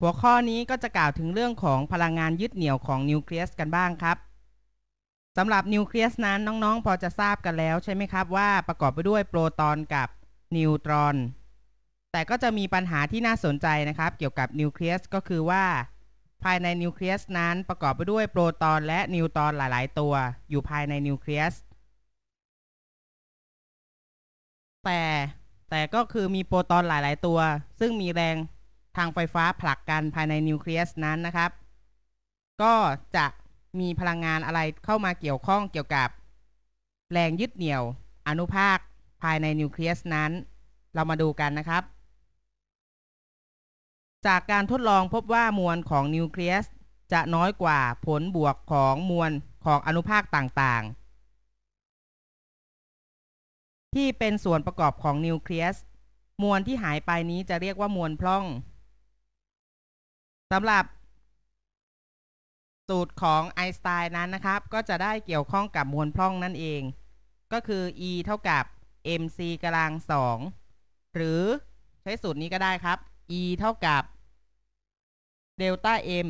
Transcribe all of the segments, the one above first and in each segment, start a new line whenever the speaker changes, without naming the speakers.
หัวข้อนี้ก็จะกล่าวถึงเรื่องของพลังงานยึดเหนี่ยวของนิวเคลียสกันบ้างครับ
สำหรับนิวเคลียสนั้นน้องๆพอจะทราบกันแล้วใช่ไหมครับว่า ประกอบไปด้วยโปรตอนกับนิวตรอนแต่ก็จะมีปัญหาที่น่าสนใจนะครับเกี่ยวกับนิวเคลียสก็คือว่า ภายในนิวเคลียสนั้นประกอบไปด้วยโปรตอน และนิวตรอนหลายๆตัว อยู่ภายในนิวเคลียสแต่แต่ก็คือมีโปรตอนหลายๆตัว ซึ่งมีแรงทางไฟฟ้าผลักกันภายในนิวเคลียสนั้นนะครับ ก็จะมีพลังงานอะไรเข้ามาเกี่ยวข้องเกี่ยวกับแรงยึดเหนี่ยวอนุภาคภายในนิวเคลียสนั้น เรามาดูกันนะครับ จากการทดลองพบว่ามวลของนิวเคลียสจะน้อยกว่าผลบวกของมวลของอนุภาคต่างๆ ที่เป็นส่วนประกอบของนิวเคลียสมวลที่หายไปนี้จะเรียกว่ามวลพล่องสำหรับสูตรของไอน์สไตน์นั้นนะครับ ก็จะได้เกี่ยวข้องกับมวลพล่องนั่นเอง ก็คือ e เท่ากับ mc กำลังสองหรือใช้สูตรนี้ก็ได้ครับ e เท่ากับ
เดลต้า m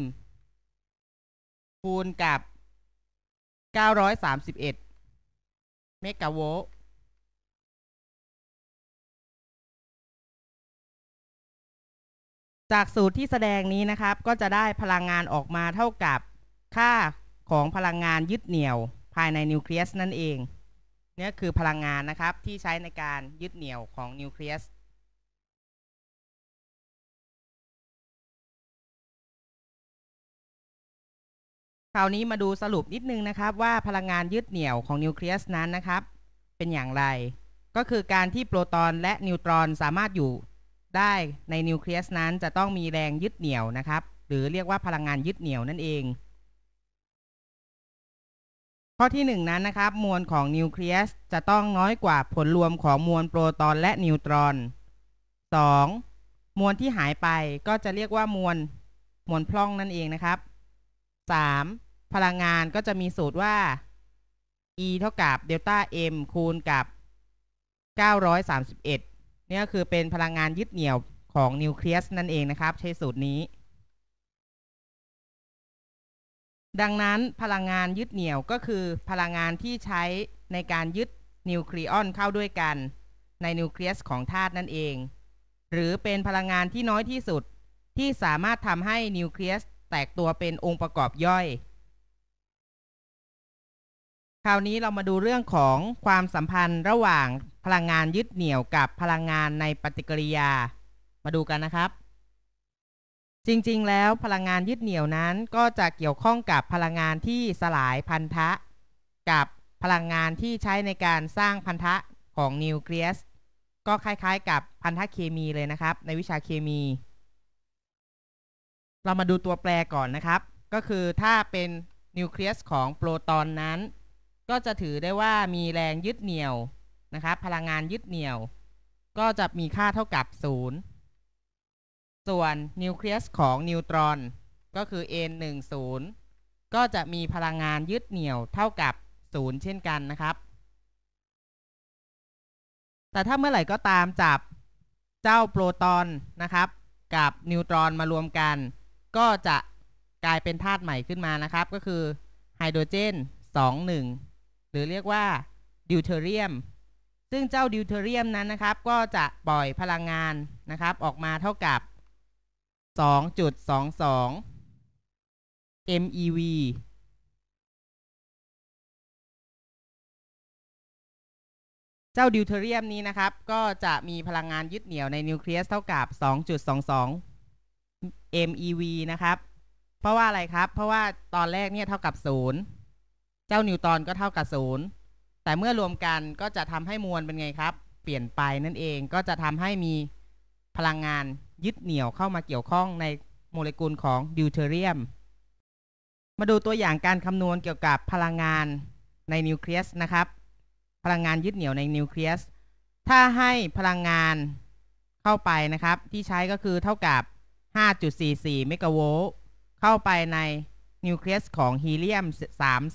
คูณกับ 931 เมกะโวลต์จากสูตรที่แสดงนี้นะครับ ก็จะได้พลังงานออกมาเท่ากับค่าของพลังงานยึด
เหนี่ยวภายในนิวเคลียสนั่นเองนี่คือพลังงานนะครับที่ใช้ในการยึ
ดเหนี่ยวของนิวเคลียสคราวนี้มาดูสรุปนิดนึงนะค
รับว่าพลังงานยึดเหนี่ยวของนิวเคลียสนั้นนะครับ เป็นอย่างไรก็คือการที่โปรตอนและนิวตรอนสามารถอยู่ได้ในนิวเคลียสนั้นจะต้องมีแรงยึดเหนี่ยวนะครับ หรือเรียกว่าพลังงานยึดเหนี่ยวนั่นเอง ข้อที่ 1 นั้นนะครับมวลของนิวเคลียสจะต้องน้อยกว่าผลรวมของมวลโปรตอนและนิวตรอน 2. มวลที่หายไปก็จะเรียกว่ามวลมวลพล่องนั่นเองนะครับ 3. พลังงานก็จะมีสูตรว่า e เท่ากับเดลต้า m คูณกับ 931นี่ก็คือเป็นพลังงานยึดเหนี่ยวของนิวเคลียสนั่นเองนะครับใช้สูตรนี้ ดังนั้นพลังงานยึดเหนี่ยวก็คือพลังงานที่ใช้ในการยึดนิวคลีออนเข้าด้วยกันในนิวเคลียสของธาตุนั่นเอง หรือเป็นพลังงานที่น้อยที่สุดที่สามารถทำให้นิวเคลียสแตกตัวเป็นองค์ประกอบย่อย คราวนี้เรามาดูเรื่องของความสัมพันธ์ระหว่างพลังงานยึดเหนี่ยวกับพลังงานในปฏิกิริยา มาดูกันนะครับ จริงๆ แล้วพลังงานยึดเหนี่ยวนั้น ก็จะเกี่ยวข้องกับพลังงานที่สลายพันธะ กับพลังงานที่ใช้ในการสร้างพันธะของนิวเคลียส ก็คล้ายๆ กับพันธะเคมีเลยนะครับ ในวิชาเคมี เรามาดูตัวแปรก่อนนะครับ ก็คือถ้าเป็นนิวเคลียสของโปรตอนนั้น ก็จะถือได้ว่ามีแรงยึดเหนี่ยวนะครับ พลังงานยึดเหนี่ยว ก็จะมีค่าเท่ากับ 0 ส่วนนิวเคลียสของนิวตรอนก็คือ n 1 0ก็จะมีพลังงานยึดเหนี่ยวเท่ากับ 0 เช่นกันนะครับ แต่ถ้าเมื่อไหร่ก็ตามจับ เจ้าโปรตอนนะครับ กับนิวตรอนมารวมกัน ก็จะกลายเป็นธาตุใหม่ขึ้นมานะครับ ก็คือไฮโดรเจน2 1 หรือเรียกว่าดิวเทอเรียมซึ่งเจ้าดิวเทเรียม นั้นนะครับ ก็จะปล่อยพลังงานนะครับ ออกมาเท่ากับ
2.22 MeV เจ้าดิวเทเรียมนี้นะครับก็จะมีพลังงานยึดเหนี่ยวในนิวเคลียส เท่ากับ 2.22
MeV นะครับ เพราะว่าอะไรครับ เพราะว่าตอนแรกเนี่ยเท่ากับ0เจ้านิวตอนก็เท่ากับ0แต่เมื่อรวมกันก็จะทำให้มวลเป็นไงครับ เปลี่ยนไปนั่นเอง ก็จะทำให้มีพลังงานยึดเหนี่ยวเข้ามาเกี่ยวข้องในโมเลกุลของดิวเทเรียม มาดูตัวอย่างการคำนวณเกี่ยวกับพลังงานในนิวเคลียสนะครับ พลังงานยึดเหนี่ยวในนิวเคลียส ถ้าให้พลังงานเข้าไปนะครับ ที่ใช้ก็คือเท่ากับ 5.44 เมกะโวลต์ เข้าไปในนิวเคลียสของฮีเลียม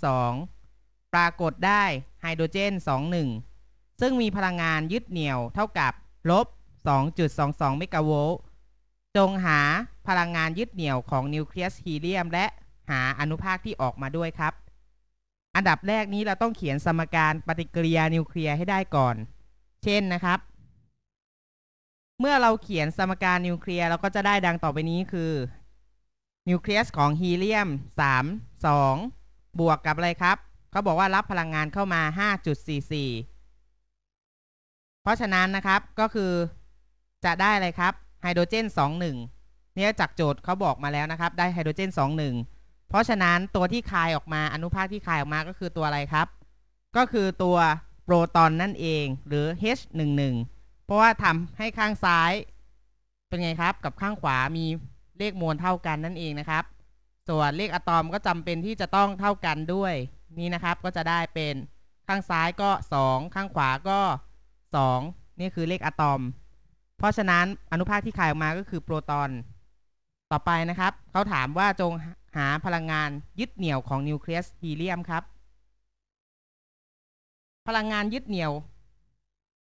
32 ปรากฏได้ไฮโดรเจน 21 ซึ่งมีพลังงานยึดเหนี่ยวเท่ากับ ลบ2.22เมกะโวลต์ จงหาพลังงานยึดเหนี่ยวของนิวเคลียสฮีเลียม และหาอนุภาคที่ออกมาด้วยครับ อันดับแรกนี้เราต้องเขียนสมการปฏิกิริยานิวเคลียร์ให้ได้ก่อน เช่นนะครับ เมื่อเราเขียนสมการนิวเคลียร์เราก็จะได้ดังต่อไปนี้คือ นิวเคลียสของฮีเลียม 3 2 บวกกับอะไรครับเขาบอกว่ารับพลังงานเข้ามา 5.44 เพราะฉะนั้นนะครับก็คือจะได้อะไรครับไฮโดรเจน21 เนี่ยจากโจทย์เขาบอกมาแล้วนะครับ ได้ไฮโดรเจน21 เพราะฉะนั้นตัวที่คายออกมาอนุภาคที่คายออกมาก็คือตัวอะไรครับ ก็คือตัวโปรตอนนั่นเอง หรือ H11 เพราะว่าทำให้ข้างซ้าย เป็นไงครับกับข้างขวามีเลขมวลเท่ากันนั่นเองนะครับ ส่วนเลขอะตอมก็จำเป็นที่จะต้องเท่ากันด้วยนี้นะครับก็จะได้เป็นข้างซ้ายก็ 2 ข้างขวาก็2นี่คือเลขอะตอม เพราะฉะนั้นอนุภาคที่ขายออกมาก็คือโปรตอนต่อไปนะครับเขาถามว่าจงหาพลังงานยึดเหนี่ยวของนิวเคลียสฮีเลียมครับ พลังงานยึดเหนี่ยว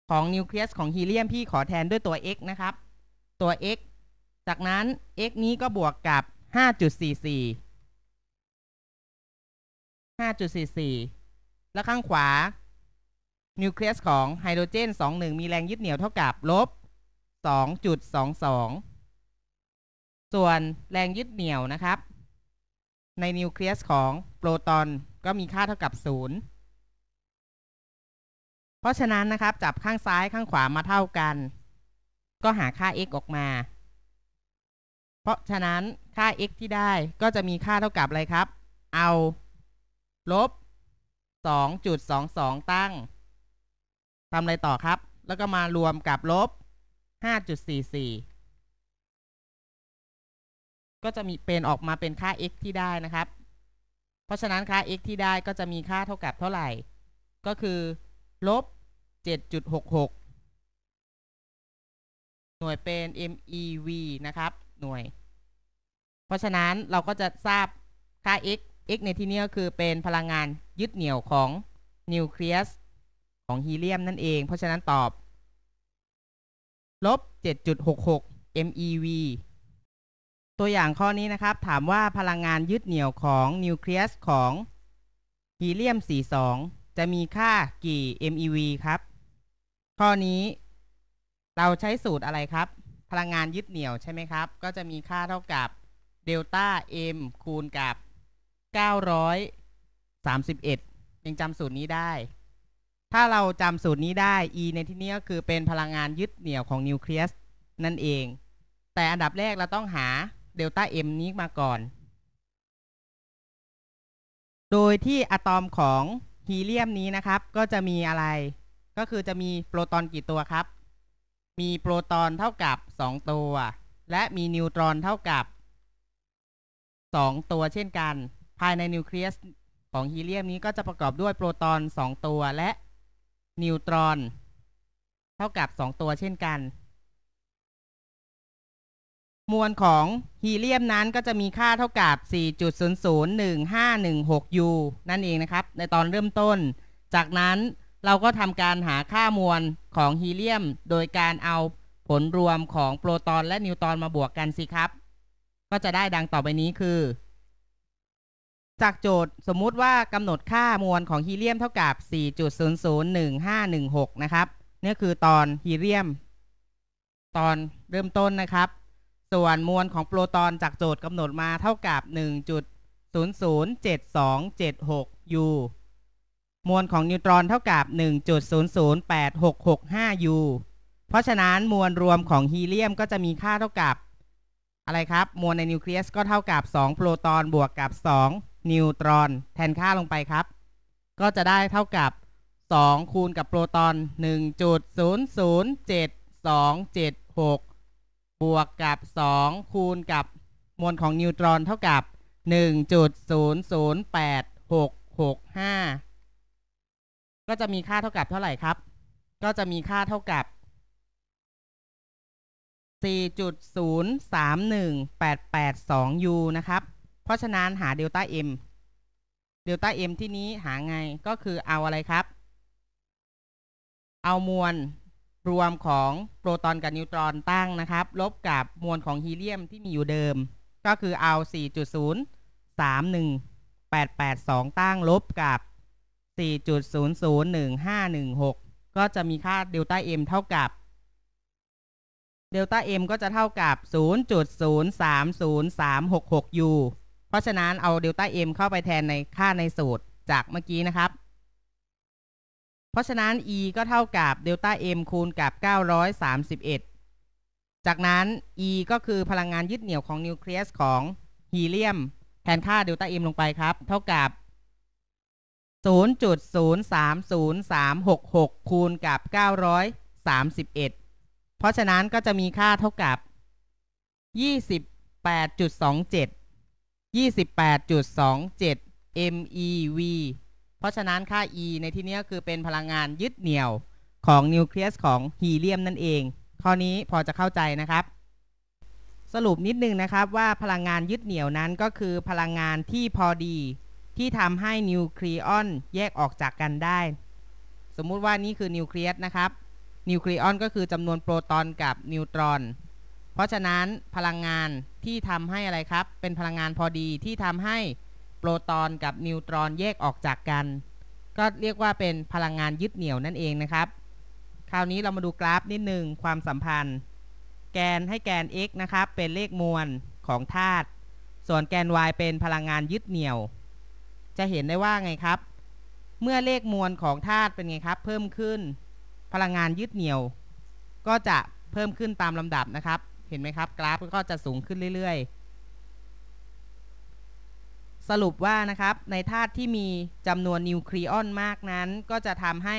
ของนิวเคลียสของฮีเลียมพี่ขอแทนด้วยตัว x นะครับ ตัว x จากนั้น x นี้ก็บวกกับ 5.44 5.44และข้างขวานิวเคลียสของไฮโดรเจน21มีแรงยึดเหนี่ยวเท่ากับลบ2.22 ส่วนแรงยึดเหนี่ยวนะครับในนิวเคลียสของโปรตอนก็มีค่าเท่ากับ0 เพราะฉะนั้นนะครับจับข้างซ้ายข้างขวามาเท่ากัน ก็หาค่า x ออกมา เพราะฉะนั้นค่า x ที่ได้ก็จะมีค่าเท่ากับอะไรครับ เอาลบ 2.22 ตั้ง ทำอะไรต่อครับ แล้วก็มารวมกับลบ 5.44 ก็จะมีเป็นออกมาเป็นค่า x ที่ได้นะครับ เพราะฉะนั้นค่า x ที่ได้ก็จะมีค่าเท่ากับเท่าไหร่ ก็คือ ลบ 7.66 หน่วย เป็น MeV นะ ครับ หน่วย เพราะฉะนั้นเราก็จะทราบค่า x X ในที่นี้ก็คือเป็นพลังงานยึดเหนี่ยวของนิวเคลียสของฮีเลียมนั่นเอง เพราะฉะนั้นตอบลบ7.66 MeV ตัวอย่างข้อนี้นะครับถามว่าพลังงานยึดเหนี่ยวของนิวเคลียสของฮีเลียม 42 จะมีค่ากี่ MeV ครับ ข้อนี้เราใช้สูตรอะไรครับ พลังงานยึดเหนี่ยวใช่ไหมครับ ก็จะมีค่าเท่ากับเดลต้า M คูณกับก้าร้อยังจำสูตรนี้ได้ ถ้าเราจำสูตรนี้ได้ E ในที่นี้ก็คือเป็นพลังงานยึดเหนี่ยวของนิวเคลียสนั่นเอง แต่อันดับแรกเราต้องหาเดลต้า M นี้มาก่อน โดยที่อะตอมของฮีเลียมนี้นะครับ ก็จะมีอะไร ก็คือจะมีโปรตอนกี่ตัวครับ มีโปรตอนเท่ากับ 2 ตัว และมีนิวตรอนเท่ากับ 2 ตัวเช่นกันภายในนิวเคลียสของฮีเลียมนี้ก็จะประกอบด้วยโปรตอน2ตัวและนิวตรอน เท่ากับ 2 ตัวเช่นกัน มวลของฮีเลียมนั้นก็จะมีค่าเท่ากับ 4.001516 U นั่นเองนะครับ ในตอนเริ่มต้น จากนั้นเราก็ทำการหาค่ามวลของฮีเลียม โดยการเอาผลรวมของโปรตอนและนิวตรอนมาบวกกันสิครับก็จะได้ดังต่อไปนี้คือจากโจทย์สมมุติว่ากำหนดค่ามวลของฮีเลียมเท่ากับ 4.001516 นะครับนี่คือตอนฮีเลียม ตอนเริ่มต้นนะครับ ส่วนมวลของโปรตอนจากโจทย์กำหนดมาเท่ากับ 1.007276 u มวลของนิวตรอนเท่ากับ 1.008665 u เพราะฉะนั้นมวลรวมของฮีเลียมก็จะมีค่าเท่ากับ อะไรครับ มวลในนิวเคลียส ก็เท่ากับ2โปรตอนบวกกับ 2นิวตรอนแทนค่าลงไปครับ ก็จะได้เท่ากับ 2 คูณกับโปรตอน 1.007276 บวกกับ 2 คูณกับมวลของนิวตรอนเท่ากับ 1.008665 ก็จะมีค่าเท่ากับเท่าไหร่ครับ ก็จะมีค่าเท่ากับ 4.031882U นะครับราะฉะนั้นหาเดลต้าเอ็มเดลต้าเอ็มที่นี้หาไงก็คือเอาอะไรครับ เอามวลรวมของโปรตอนกับนิวตรอนตั้งนะครับ ลบกับมวลของฮีเลียมที่มีอยู่เดิม ก็คือเอา 4.031882 ตั้งลบกับ 4.001516 ก็จะมีค่าเดลต้าเอ็มเท่ากับ เดลต้าเอ็มก็จะเท่ากับ 0.030366 u เพราะฉะนั้นเอาเดลต้ามเข้าไปแทนในค่าในสูตรจากเมื่อกี้นะครับ เพราะฉะนั้น e ก็เท่ากับเดลต้ามคูณกับ 931 จากนั้น e ก็คือพลังงานยึดเหนี่ยวของนิวเคลียสของฮีเลียม แทนค่าเดลต้ามลงไปครับ เท่ากับ 0.030366 คูณกับ 931 เพราะฉะนั้นก็จะมีค่าเท่ากับ 28.27 28.27 MeV เพราะฉะนั้นค่า E ในที่นี้คือเป็นพลังงานยึดเหนี่ยวของนิวเคลียสของฮีเลียมนั่นเอง ข้อนี้พอจะเข้าใจนะครับ สรุปนิดนึงนะครับว่าพลังงานยึดเหนี่ยวนั้นก็คือพลังงานที่พอดีที่ทำให้นิวคลีออนแยกออกจากกันได้ สมมุติว่านี่คือนิวเคลียสนะครับ นิวคลีออนก็คือจำนวนโปรตอนกับนิวตรอนเพราะฉะนั้นพลังงานที่ทำให้อะไรครับ เป็นพลังงานพอดีที่ทำให้โปรตอนกับนิวตรอนแยกออกจากกัน ก็เรียกว่าเป็นพลังงานยึดเหนี่ยวนั่นเองนะครับ คราวนี้เรามาดูกราฟนิดหนึ่งความสัมพันธ์ แกนให้แกน x นะครับ เป็นเลขมวล ของธาตุ ส่วนแกน y เป็นพลังงานยึดเหนี่ยว จะเห็นได้ว่าไงครับ เมื่อเลขมวลของธาตุเป็นไงครับ เพิ่มขึ้น พลังงานยึดเหนี่ยว ก็จะเพิ่มขึ้นตามลำดับนะครับเห็นไหมครับ กราฟก็จะสูงขึ้นเรื่อย ๆ สรุปว่านะครับในธาตุที่มีจำนวนนิวคลีออนมากนั้น ก็จะทำให้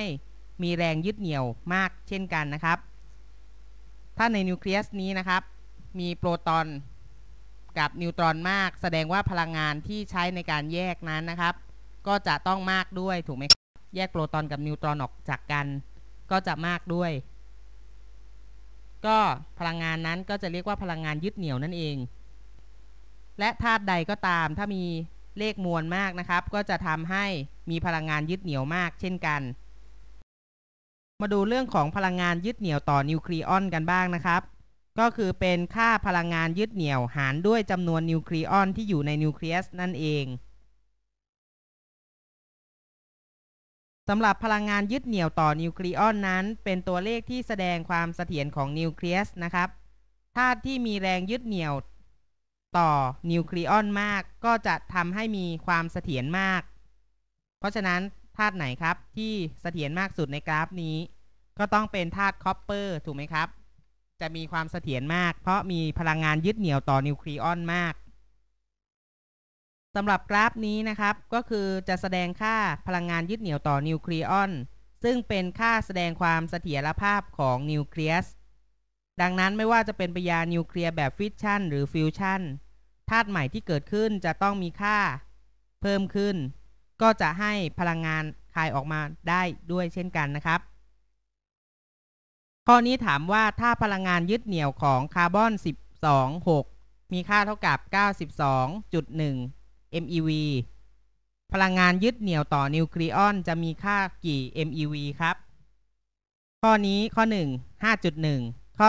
มีแรง ยึดเหนี่ยวมากเช่นกันนะครับ ถ้าในนิวเคลียสนี้นะครับ มีโปรตอนกับนิวตรอนมาก แสดงว่าพลังงานที่ใช้ในการแยกนั้นนะครับ ก็จะต้องมากด้วย ถูกไหมแยกโปรตอนกับนิวตรอนออกจากกันก็จะมากด้วยก็พลังงานนั้นก็จะเรียกว่าพลังงานยึดเหนี่ยวนั่นเอง และธาตุใดก็ตาม ถ้ามีเลขมวลมากนะครับ ก็จะทำให้มีพลังงานยึดเหนี่ยวมากเช่นกัน มาดูเรื่องของพลังงานยึดเหนี่ยวต่อนิวคลีออนกันบ้างนะครับ ก็คือเป็นค่าพลังงานยึดเหนี่ยวหารด้วยจำนวนนิวคลีออนที่อยู่ในนิวเคลียส นั่นเองสำหรับพลังงานยึดเหนี่ยวต่อนิวคลีออนนั้นเป็นตัวเลขที่แสดงความเสถียรของนิวเคลียสนะครับธาตุที่มีแรงยึดเหนี่ยว ต่อนิวคลีออนมากก็จะทำให้มีความเสถียรมาก เพราะฉะนั้นธาตุไหนครับที่เสถียรมากสุดในกราฟนี้ก็ต้องเป็นธาตุคอปเปอร์ถูกไหมครับ จะมีความเสถียรมากเพราะมีพลังงานยึดเหนี่ยวต่อนิวคลีออนมากสำหรับกราฟนี้นะครับก็คือจะแสดงค่าพลังงานยึดเหนี่ยวต่อนิวเคลียอนซึ่งเป็นค่าแสดงความเสถียรภาพของนิวเคลียสดังนั้นไม่ว่าจะเป็นปยานิวเคลียร์แบบฟิชชันหรือฟิวชันธาตุใหม่ที่เกิดขึ้นจะต้องมีค่าเพิ่มขึ้น ก็จะให้พลังงานคายออกมาได้ด้วยเช่นกันนะครับ ข้อนี้ถามว่าถ้าพลังงานยึดเหนี่ยวของคาร์บอน 12 6 มีค่าเท่ากับ 92.1 MEV พลังงานยึดเหนี่ยวต่อนิวคลีออนจะมีค่ากี่ MEV ครับ ข้อนี้ข้อ 1 5.1 ข้อ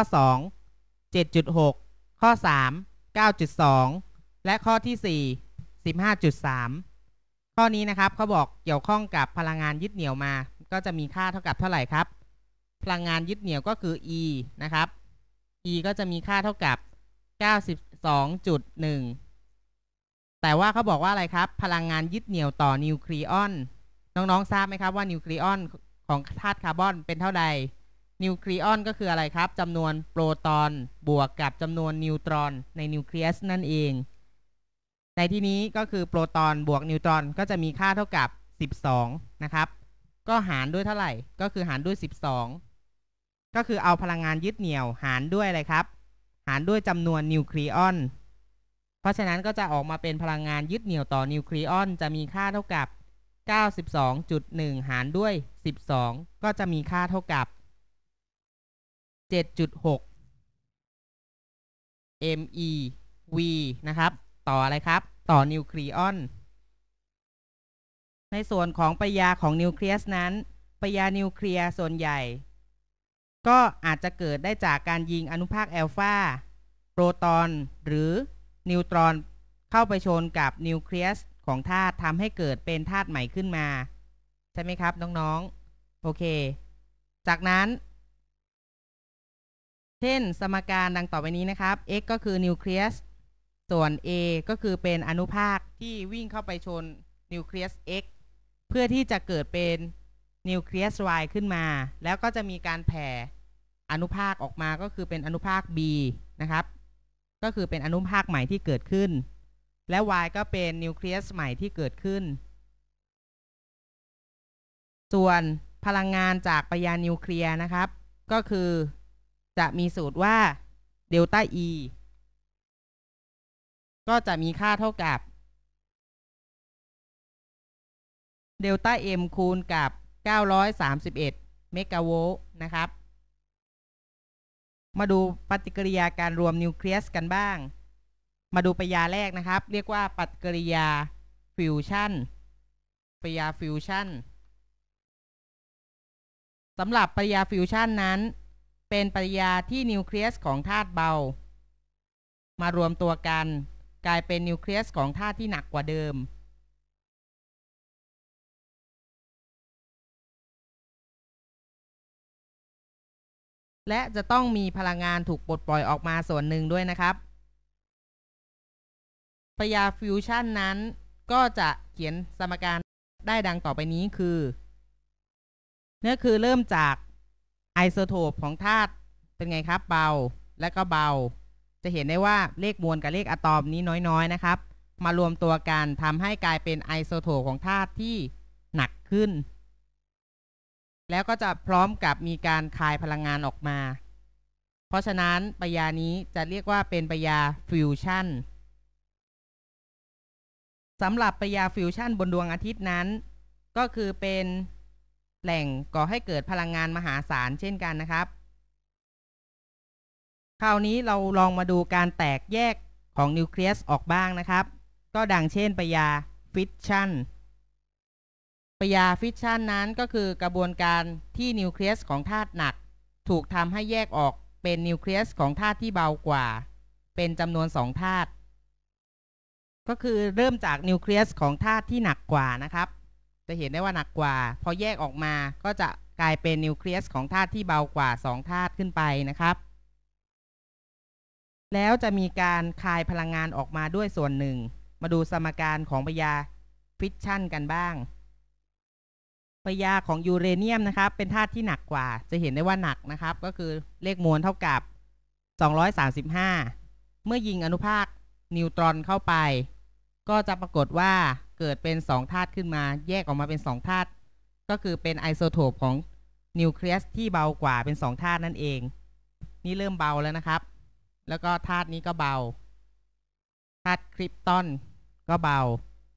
2 7.6 ข้อ 3 9.2 และข้อที่ 4 15.3 ข้อนี้นะครับเขาบอกเกี่ยวข้องกับพลังงานยึดเหนี่ยวมา ก็จะมีค่าเท่ากับเท่าไหร่ครับ พลังงานยึดเหนี่ยวก็คือ E นะครับ E ก็จะมีค่าเท่ากับ 92.1แต่ว่าเขาบอกว่าอะไรครับ พลังงานยึดเหนี่ยวต่อนิวคลีออนน้องๆทราบไหมครับว่านิวคลีออนของธาตุคาร์บอนเป็นเท่าใดนิวคลีออนก็คืออะไรครับจำนวนโปรตอนบวกกับจำนวนนิวตรอนในนิวเคลียสนั่นเอง ในที่นี้ก็คือโปรตอนบวกนิวตรอนก็จะมีค่าเท่ากับ 12 นะครับ ก็หารด้วยเท่าไหร่ก็คือหารด้วย 12 ก็คือเอาพลังงานยึดเหนี่ยวหารด้วยอะไรครับ หารด้วยจำนวนนิวคลีออนเพราะฉะนั้นก็จะออกมาเป็นพลังงานยึดเหนี่ยวต่อนิวคลีออน จะมีค่าเท่ากับ 92.1 หารด้วย 12 ก็จะมีค่าเท่ากับ 7.6 MeV นะครับ ต่ออะไรครับต่อนิวคลีออน ในส่วนของปรยาของนิวเคลียส นั้น ปรยานิวเคลียส่วนใหญ่ ก็อาจจะเกิดได้จากการยิงอนุภาคแอลฟาโปรตอน หรือนิวตรอนเข้าไปชนกับนิวเคลียสของธาตุทำให้เกิดเป็นธาตุใหม่ขึ้นมา ใช่ไหมครับ น้องๆ โอเค จากนั้น เช่นสมการดังต่อไปนี้นะครับ x ก็คือนิวเคลียสส่วน a ก็คือเป็นอนุภาคที่วิ่งเข้าไปชนนิวเคลียส x เพื่อที่จะเกิดเป็นนิวเคลียส y ขึ้นมา แล้วก็จะมีการแผ่อนุภาคออกมาก็คือเป็นอนุภาค b นะครับก็คือเป็นอนุภาคใหม่ที่เกิดขึ้น และ Y ก็เป็นนิวเคลียสใหม่ที่เกิดขึ้น ส่วนพลังงานจากปยานิวเคลียร์นะครับ ก็คือ
จะมีสูตรว่า เดลต้า E ก็จะมีค่าเท่ากับ เดลต้า M คูณกับ 931เมกะโวลต์นะครับ
มาดูปฏิกิริยาการรวมนิวเคลียสกันบ้าง มาดูปฏิยาแรกนะครับ เรียกว่าปฏิกิริยาฟิวชันปฏิยาฟิวชันสำหรับปฏิยาฟิวชันนั้นเป็นปฏิยาที่นิวเคลียสของธาตุเบา มารวมตัวกันกลาย
เป็นนิวเคลียสของธาตุที่หนักกว่าเดิมและจะต้องมีพลังงานถูกปลดปล่อยออกมาส่วนหนึ่งด้วยนะครับ
ปยาฟิวชั่นนั้นก็จะเขียนสมการได้ดังต่อไปนี้คือเน้่คือเริ่มจากไอโซโทปของธาตุเป็นไงครับเบาและก็เบา จะเห็นได้ว่าเลขมวลกับเลขอะตอมนี้น้อยๆนะครับ มารวมตัวกันทำให้กลายเป็นไอโซโทปของธาตุที่หนักขึ้นแล้วก็จะพร้อมกับมีการคายพลังงานออกมา เพราะฉะนั้นปยานี้จะเรียกว่าเป็นปยาฟิวชั่นสำหรับปยาฟิวชั่นบนดวงอาทิตย์นั้น ก็คือเป็นแหล่งก่อให้เกิดพลังงานมหาศาลเช่นกันนะครับคราวนี้เราลองมาดูการแตกแยกของนิวเคลียสออกบ้างนะครับ ก็ดังเช่นปยาฟิชชั่นปยาฟิชชันนั้นก็คือกระบวนการที่นิวเคลียสของธาตุหนัก ถูกทำให้แยกออกเป็นนิวเคลียสของธาตุที่เบากว่า เป็นจำนวนสองธาตุก็คือเริ่มจากนิวเคลียสของธาตุที่หนักกว่านะครับ จะเห็นได้ว่าหนักกว่าพอแยกออกมาก็จะกลายเป็นนิวเคลียสของธาตุที่เบากว่าสองธาตุขึ้นไปนะครับ แล้วจะมีการคายพลังงานออกมาด้วยส่วนหนึ่ง มาดูสมการของปยาฟิชชันกันบ้างพยาของยูเรเนียมนะครับ เป็นธาตุที่หนักกว่า จะเห็นได้ว่าหนักนะครับ ก็คือเลขมวลเท่ากับ 235 เมื่อยิงอนุภาคนิวตรอนเข้าไป ก็จะปรากฏว่าเกิดเป็น2ธาตุขึ้นมา แยกออกมาเป็น2ธาตุ ก็คือเป็นไอโซโทปของนิวเคลียสที่เบากว่าเป็น2ธาตุนั่นเอง นี่เริ่มเบาแล้วนะครับ แล้วก็ธาตุนี้ก็เบา ธาตุคริปตอนก็เบา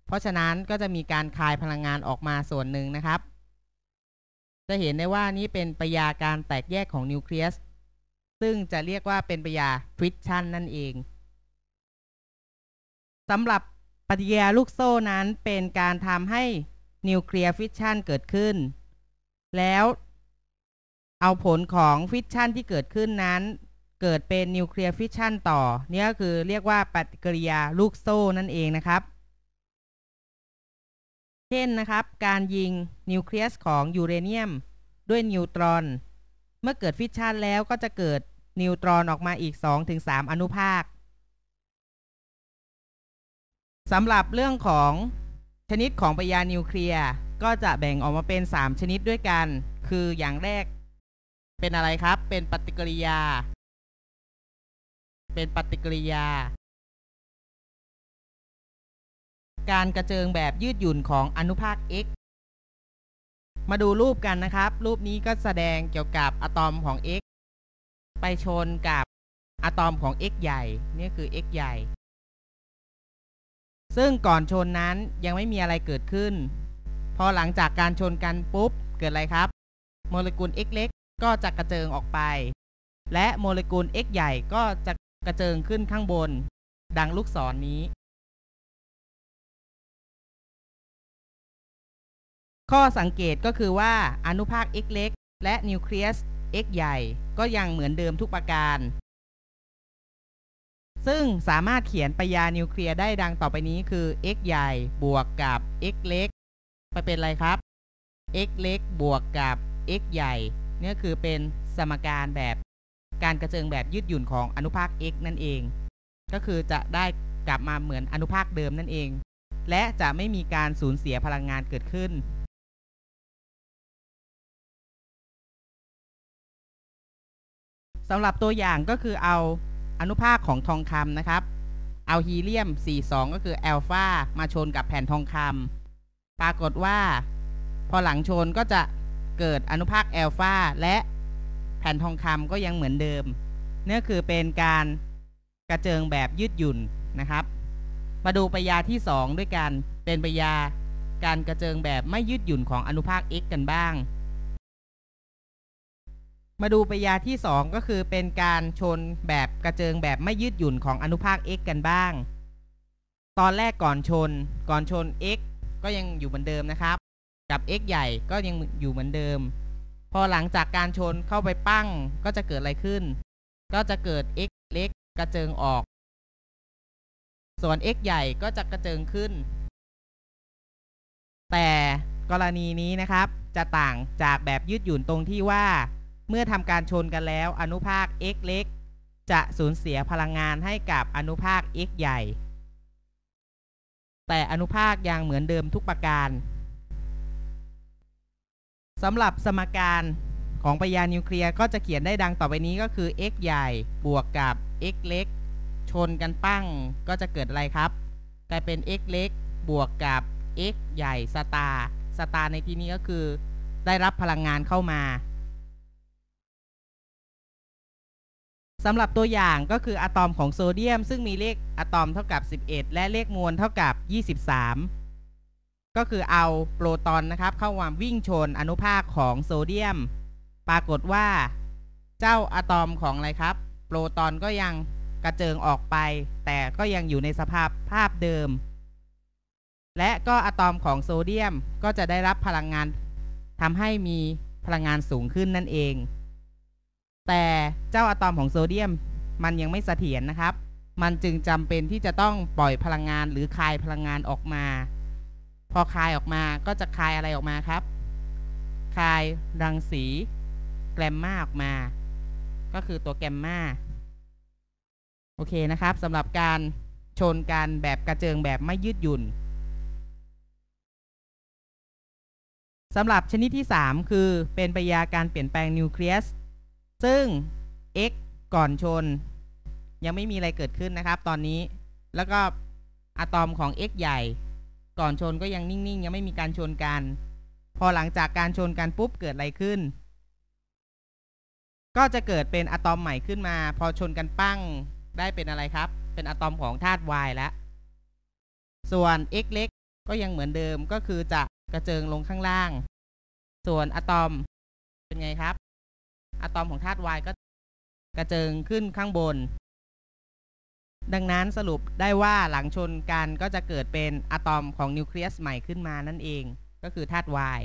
เพราะฉะนั้นก็จะมีการคายพลังงานออกมาส่วนหนึ่งนะครับจะเห็นได้ว่านี้เป็นปยาการแตกแยกของนิวเคลียส ซึ่งจะเรียกว่าเป็นปยาฟิชชันนั่นเอง สำหรับปฏิกิริยาลูกโซ่นั้นเป็นการทำให้นิวเคลียร์ฟิชชันเกิดขึ้น แล้วเอาผลของฟิชชันที่เกิดขึ้นนั้น เกิดเป็นนิวเคลียร์ฟิชชันต่อนี่ก็คือเรียกว่าปฏิกิริยาลูกโซ่นั่นเองนะครับเช่นนะครับ การยิงนิวเคลียสของยูเรเนียม ด้วยนิวตรอน เมื่อเกิดฟิชชันแล้วก็จะเกิดนิวตรอนออกมาอีก 2-3 อนุภาคสำหรับเรื่องของชนิดของปยานิวเคลียร์ก็จะแบ่งอ
อกมาเป็น 3 ชนิดด้วยกัน คืออย่างแรก เป็นอะไรครับเป็นปฏิกิริยา เป็นปฏิกิริยาการกระเจิงแบบยืดหยุ่นของอนุภาค x มาดูรูปกันนะครับ รูปนี้ก็แสดงเกี่ยวกับอะตอมของ x
ไปชนกับ อะตอมของ x ใหญ่นี่คือ x ใหญ่ ซึ่งก่อนชนนั้นยังไม่มีอะไรเกิดขึ้น พอหลังจากการชนกันปุ๊บเกิดอะไรครับ โมเลกุล x เล็กก็จะกระเจิงออกไป
และโมเลกุล x ใหญ่ก็จะกระเจิงขึ้นข้างบน ดังลูกศรนนี้ข้อสังเกตก็คือว่าอนุภาค x เล็กและนิวเคลียส x ใหญ่ก็ยังเหมือนเ
ดิมทุกประการ ซึ่งสามารถเขียนปยา นิวเคลียร์ได้ดังต่อไปนี้คือ x ใหญ่บวกกับ x เล็ก ไปเป็นอะไรครับ x เล็กบวกกับ x ใหญ่ เนี่ยคือเป็นสมการแบบ การกระเจิงแบบยืดหยุ่นของอนุภาค x นั่นเอง ก็คือจะได้กลับมาเหมือน
อนุภาคเดิมนั่นเอง และจะไม่มีการสูญเสียพลังงานเกิดขึ้นสำหรับตัวอย่างก็คือเอาอนุภาคของทองคำนะครับ เอาฮีเลียม
42 ก็คือแอลฟามาชนกับแผ่นทองคำปรากฏว่าพอหลังชนก็จะเกิดอนุภาคแอลฟาและแผ่นทองคำก็ยังเหมือนเดิมเน้่คือเป็นการกระเจิงแบบยืดหยุ่นนะครับ มาดูปยาที่ 2 ด้วยกันเป็นปยาการกระเจิงแบบไม่ยืดหยุ่นของอนุภาค x กันบ้างมาดูปยาที่2ก็คือเป็นการชนแบบกระเจิงแบบไม่ยืดหยุ่นของอนุภาค x กันบ้าง ตอนแรกก่อนชน ก่อนชน x ก็ยังอยู่เหมือนเดิมนะครับ กับ x ใหญ่ก็ยังอยู่เหมือนเดิม พอหลังจากการชนเข้าไปปั้งก็จะเกิดอะไรขึ้น
ก็จะเกิด x เล็ก กระเจิงออก ส่วน x ใหญ่ก็จะกระเจิงขึ้น แต่กรณีนี้น
ะครับจะต่างจากแบบยืดหยุ่นตรงที่ว่าเมื่อทำการชนกันแล้วอนุภาค x เล็ก จะสูญเสียพลังงานให้กับอนุภาค x ใหญ่ แต่อนุภาคยังเหมือนเดิมทุกประการสำหรับสมการของปยานิวเคลียร์ก็จะเขียนได้ดังต่อไปนี้ก็คือ x ใหญ่บวกกับ x เล็กชนกันปั้งก็จะเกิดอะไรครับกลายเป็น x เล็ก บวกกับ x ใหญ่สตาร์สตาร์ในที่นี้ก็คือ ได้รับพลังงานเข้ามาสำหรับตัวอย่างก็คืออะตอมของโซเดียมซึ่งมีเลขอะตอมเท่ากับ 11 และเลขมวลเท่ากับ 23 ก็คือเอาโปรตอนนะครับเข้าวาวิ่งชนอนุภาคของโซเดียม ปรากฏว่า เจ้าอะตอมของอะไรครับ โปรตอนก็ยังกระเจิงออกไปแต่ก็ยังอยู่ในสภาพภาพเดิม และก็อะตอมของโซเดียมก็จะได้รับพลังงานทำให้มีพลังงานสูงขึ้นนั่นเองแต่เจ้าอะตอมของโซเดียมมันยังไม่เสถียรนะครับ มันจึงจำเป็นที่จะต้องปล่อยพลังงานหรือคายพลังงานออกมา พอคายออกมาก็จะคายอะไรออกมาครับ คายรังสี แกรมมาออกมา ก็คือตัวแกรมมา โอเคนะครับสำหรับการชนกันแบบกระเจิงแบบไม่ยืดหยุ่นสำหรับชนิดที่ 3 คือเป็นปริยาการเปลี่ยนแปลงนิวเคลียสซึ่ง x ก่อนชน ยังไม่มีอะไรเกิดขึ้นนะครับ ตอนนี้ แล้วก็อะตอมของ x ใหญ่ ก่อนชนก็ยังนิ่งๆ ยังไม่มีการชนกัน พอหลังจากการชนกันปุ๊บเกิดอะไรขึ้น ก็จะเกิดเป็นอะตอมใหม่ขึ้นมา พอชนกันปั้งได้เป็นอะไรครับ เป็นอะตอมของธาตุ y แล้ว
ส่วน x เล็กก็ยังเหมือนเดิมก็คือจะกระเจิงลงข้างล่าง ส่วนอะตอมเป็นไงครับอะตอมของธาตุวายก็กระเจิงขึ้นข้างบน ดังนั้นสรุปได้ว่าหลังชน
กันก็จะเกิดเป็นอะตอมของนิวเคลียส ใหม่ขึ้นมานั่นเอง ก็คือธาตุวาย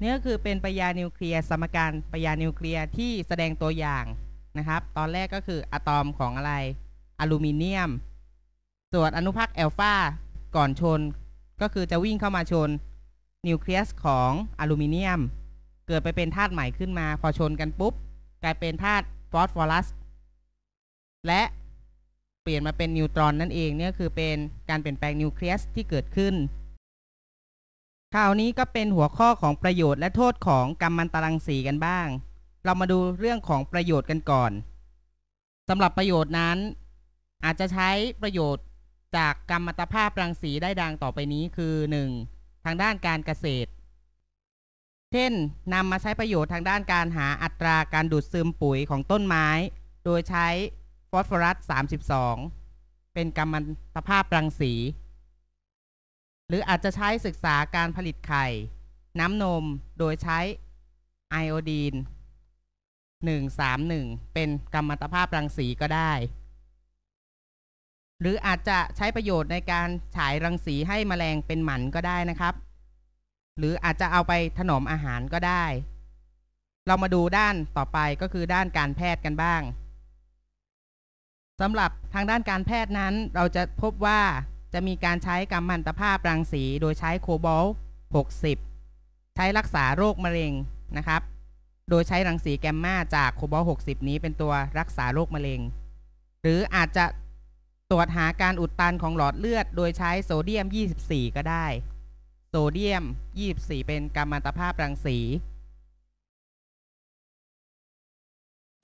นี่ก็คือเป็นปยานิวเคลียสสมการปยานิวเคลียสที่แสดงตัวอย่าง นะครับ ตอนแรกก็คืออะตอมของอะไร อลูมิเนียม ส่วนอนุภาคแอลฟาก่อนชน ก็คือจะวิ่งเข้ามาชนนิวเคลียสของอลูมิเนียมเกิดไปเป็นธาตุใหม่ขึ้นมาพอชนกันปุ๊บกลายเป็นธาตุฟอสฟอรัสและเปลี่ยนมาเป็นนิวตรอนนั่นเองเนี่ยคือเป็นการเปลี่ยนแปลงนิวเคลียสที่เกิดขึ้นข่าวนี้ก็เป็นหัวข้อของประโยชน์และโทษของกัมมันตรังสีกันบ้าง เรามาดูเรื่องของประโยชน์กันก่อนสำหรับประโยชน์นั้น อาจจะใช้ประโยชน์จากกรรมตภาพรังสีได้ดังต่อไปนี้คือ 1. ทางด้านการเกษตรเช่นนำมาใช้ประโยชน์ทางด้านการหาอัตราการดูดซึมปุ๋ยของต้นไม้ โดยใช้ฟอสฟอรัส32 เป็นกรรมันภาพรังสี หรืออาจจะใช้ศึกษาการผลิตไข่ น้ำนมโดยใช้ไอโอดีน131 เป็นกรรมันตภาพรังสีก็ได้ หรืออาจจะใช้ประโยชน์ในการฉายรังสีให้แมลงเป็นหมันก็ได้นะครับหรืออาจจะเอาไปถนอมอาหารก็ได้ เรามาดูด้านต่อไปก็คือด้านการแพทย์กันบ้างสำหรับทางด้านการแพทย์นั้นเราจะพบว่าจะมีการใช้กำมมันตภาพรังสีโดยใช้โคบอล60 ใช้รักษาโรคมะเร็งนะครับ โดยใช้รังสีแกมมาจากโคบอล60 นี้เป็นตัวรักษาโรคมะเร็ง หรืออาจจะตรวจหาการอุดตันของหลอดเลือด โดยใช้โซเดียม 24 ก็ได้โซเดียม24 เป็นกรมมันตภาพรังสี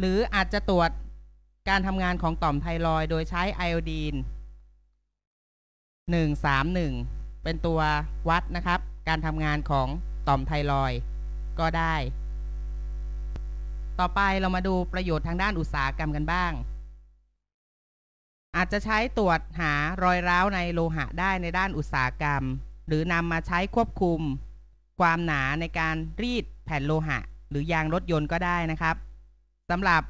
หรืออาจจะตรวจการทำงานของต่อมไทรอยโดยใช้ไอโอดีน131 เป็นตัววัดนะครับการทำงานของต่อมไทรอยก็ได้ ต่อไปเรามาดูประโยชน์ทางด้านอุตสาหกรรมกันบ้าง อาจจะใช้ตรวจหารอยร้าวในโลหะได้ในด้านอุตสาหกรรมหรือนำมาใช้ควบคุมความหนาในการรีดแผ่นโลหะ หรือยางรถยนต์ก็ได้นะครับสำหรับ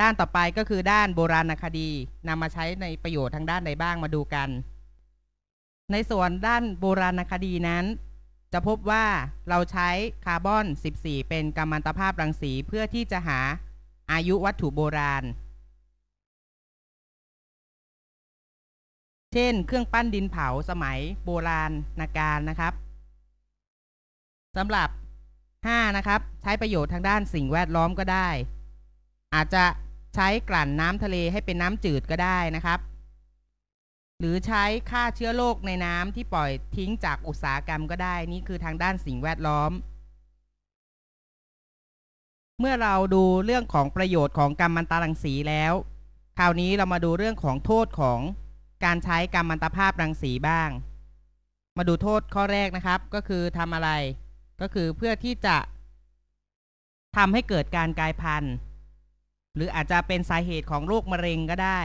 ด้านต่อไปก็คือด้านโบราณคดีนำมาใช้ในประโยชน์ทางด้านใดบ้างมาดูกัน ในส่วนด้านโบราณคดีนั้น จะพบว่าเราใช้คาร์บอน 14 เป็นกัมมันตภาพรังสีเพื่อที่จะหาอายุวัตถุโบราณเช่นเครื่องปั้นดินเผาสมัยโบราณนาการนะครับสำหรับ5นะครับ ใช้ประโยชน์ทางด้านสิ่งแวดล้อมก็ได้ อาจจะใช้กลั่นน้ำทะเลให้เป็นน้ำจืดก็ได้นะครับ หรือใช้ฆ่าเชื้อโรคในน้ำที่ปล่อยทิ้งจากอุตสาหกรรมก็ได้นี่คือทางด้านสิ่งแวดล้อม เมื่อเราดูเรื่องของประโยชน์ของกรรมมันตรังสีแล้ว คราวนี้เรามาดูเรื่องของโทษของการใช้กัมมันตภาพรังสีบ้าง มาดูโทษข้อแรกนะครับ ก็คือทำอะไร ก็คือเพื่อที่จะทำให้เกิดการกลายพันธุ์ หรืออาจจะเป็นสาเหตุของโรคมะเร็งก็ได้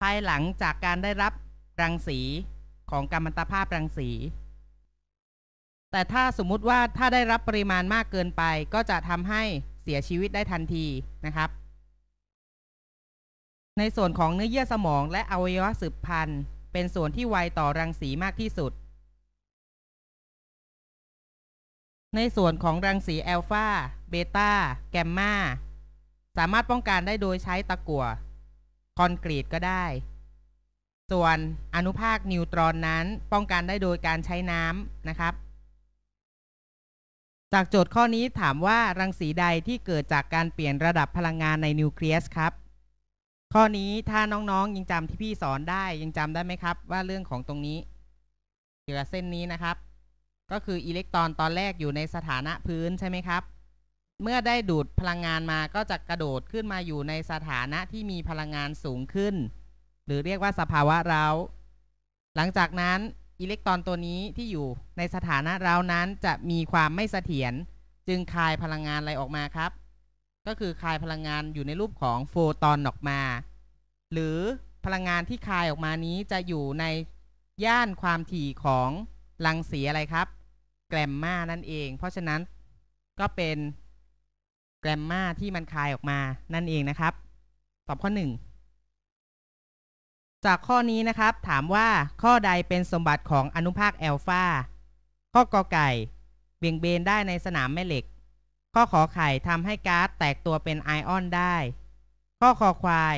ภายหลังจากการได้รับรังสีของกัมมันตภาพรังสี แต่ถ้าสมมุติว่าถ้าได้รับปริมาณมากเกินไป ก็จะทำให้เสียชีวิตได้ทันทีนะครับในส่วนของเนื้อเยื่อสมองและอวัยวะสืบพันธุ์เป็นส่วนที่ไวต่อรังสีมากที่สุด ในส่วนของรังสีแอลฟา เบต้า แกมมาสามารถป้องกันได้โดยใช้ตะกั่วคอนกรีตก็ได้ ส่วนอนุภาคนิวตรอนนั้นป้องกันได้โดยการใช้น้ำนะครับ จากโจทย์ข้อนี้ถามว่ารังสีใดที่เกิดจากการเปลี่ยนระดับพลังงานในนิวเคลียสครับข้อนี้ถ้าน้องๆยังจำที่พี่สอนได้ยังจำได้ไหมครับ ว่าเรื่องของตรงนี้เกี่ยวกับเส้นนี้นะครับ ก็คืออิเล็กตรอนตอนแรกอยู่ในสถานะพื้นใช่ไหมครับ เมื่อได้ดูดพลังงานมาก็จะกระโดดขึ้นมาอยู่ในสถานะที่มีพลังงานสูงขึ้น หรือเรียกว่าสภาวะเราหลังจากนั้นอิเล็กตรอนตัวนี้ที่อยู่ในสถานะเรานั้นจะมีความไม่เสถียรจึงคายพลังงานอะไรออกมาครับก็คือคายพลังงานอยู่ในรูปของโฟตอนออกมา หรือพลังงานที่คายออกมานี้จะอยู่ในย่านความถี่ของ รังสีอะไรครับ แกรมมานั่นเอง เพราะฉะนั้นก็เป็น แกรมมาที่มันคายออกมานั่นเองนะครับตอบข้อ 1 จากข้อนี้นะครับถามว่าข้อใดเป็นสมบัติของอนุภาคแอลฟาข้อกอไก่เบี่ยงเบนได้ในสนามแม่เหล็กข้อขอไข่ทำให้ก๊าซแตกตัวเป็นไอออน ได้ ข้อคอควาย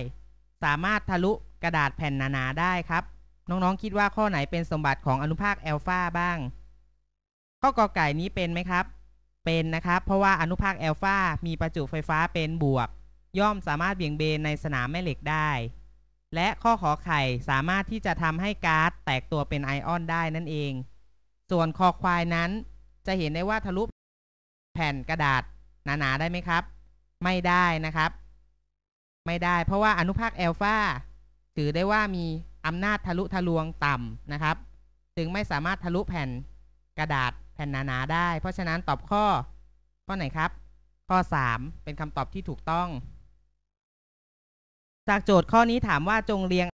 สามารถทะลุกระดาษแผ่นหนาๆได้ ครับ น้องๆคิดว่าข้อไหนเป็นสมบัติของอนุภาคแอลฟาบ้าง ข้อกอไก่นี้เป็นไหมครับ เป็น นะ ครับ เพราะว่าอนุภาค แอลฟา มีประจุไฟฟ้าเป็นบวก ย่อมสามารถเบี่ยงเบนในสนามแม่เหล็กได้ และข้อขอไข่สามารถที่จะทำให้ก๊าซแตกตัวเป็นไอออนได้นั่นเอง ส่วนคอควายนั้นจะเห็นได้ว่าทะลุแผ่นกระดาษหนา ๆ ได้ไหมครับไม่ได้นะครับไม่ได้เพราะว่าอนุภาคแอลฟาถือได้ว่ามีอำนาจทะลุทะลวงต่ำนะครับจึงไม่สามารถทะลุแผ่นกระดาษแผ่นหนาๆได้ เพราะฉะนั้นตอบข้อ ข้อไหนครับ ข้อ 3 เป็นคำตอบที่ถูกต้อง จากโจทย์ข้อนี้ถามว่าจงเรียง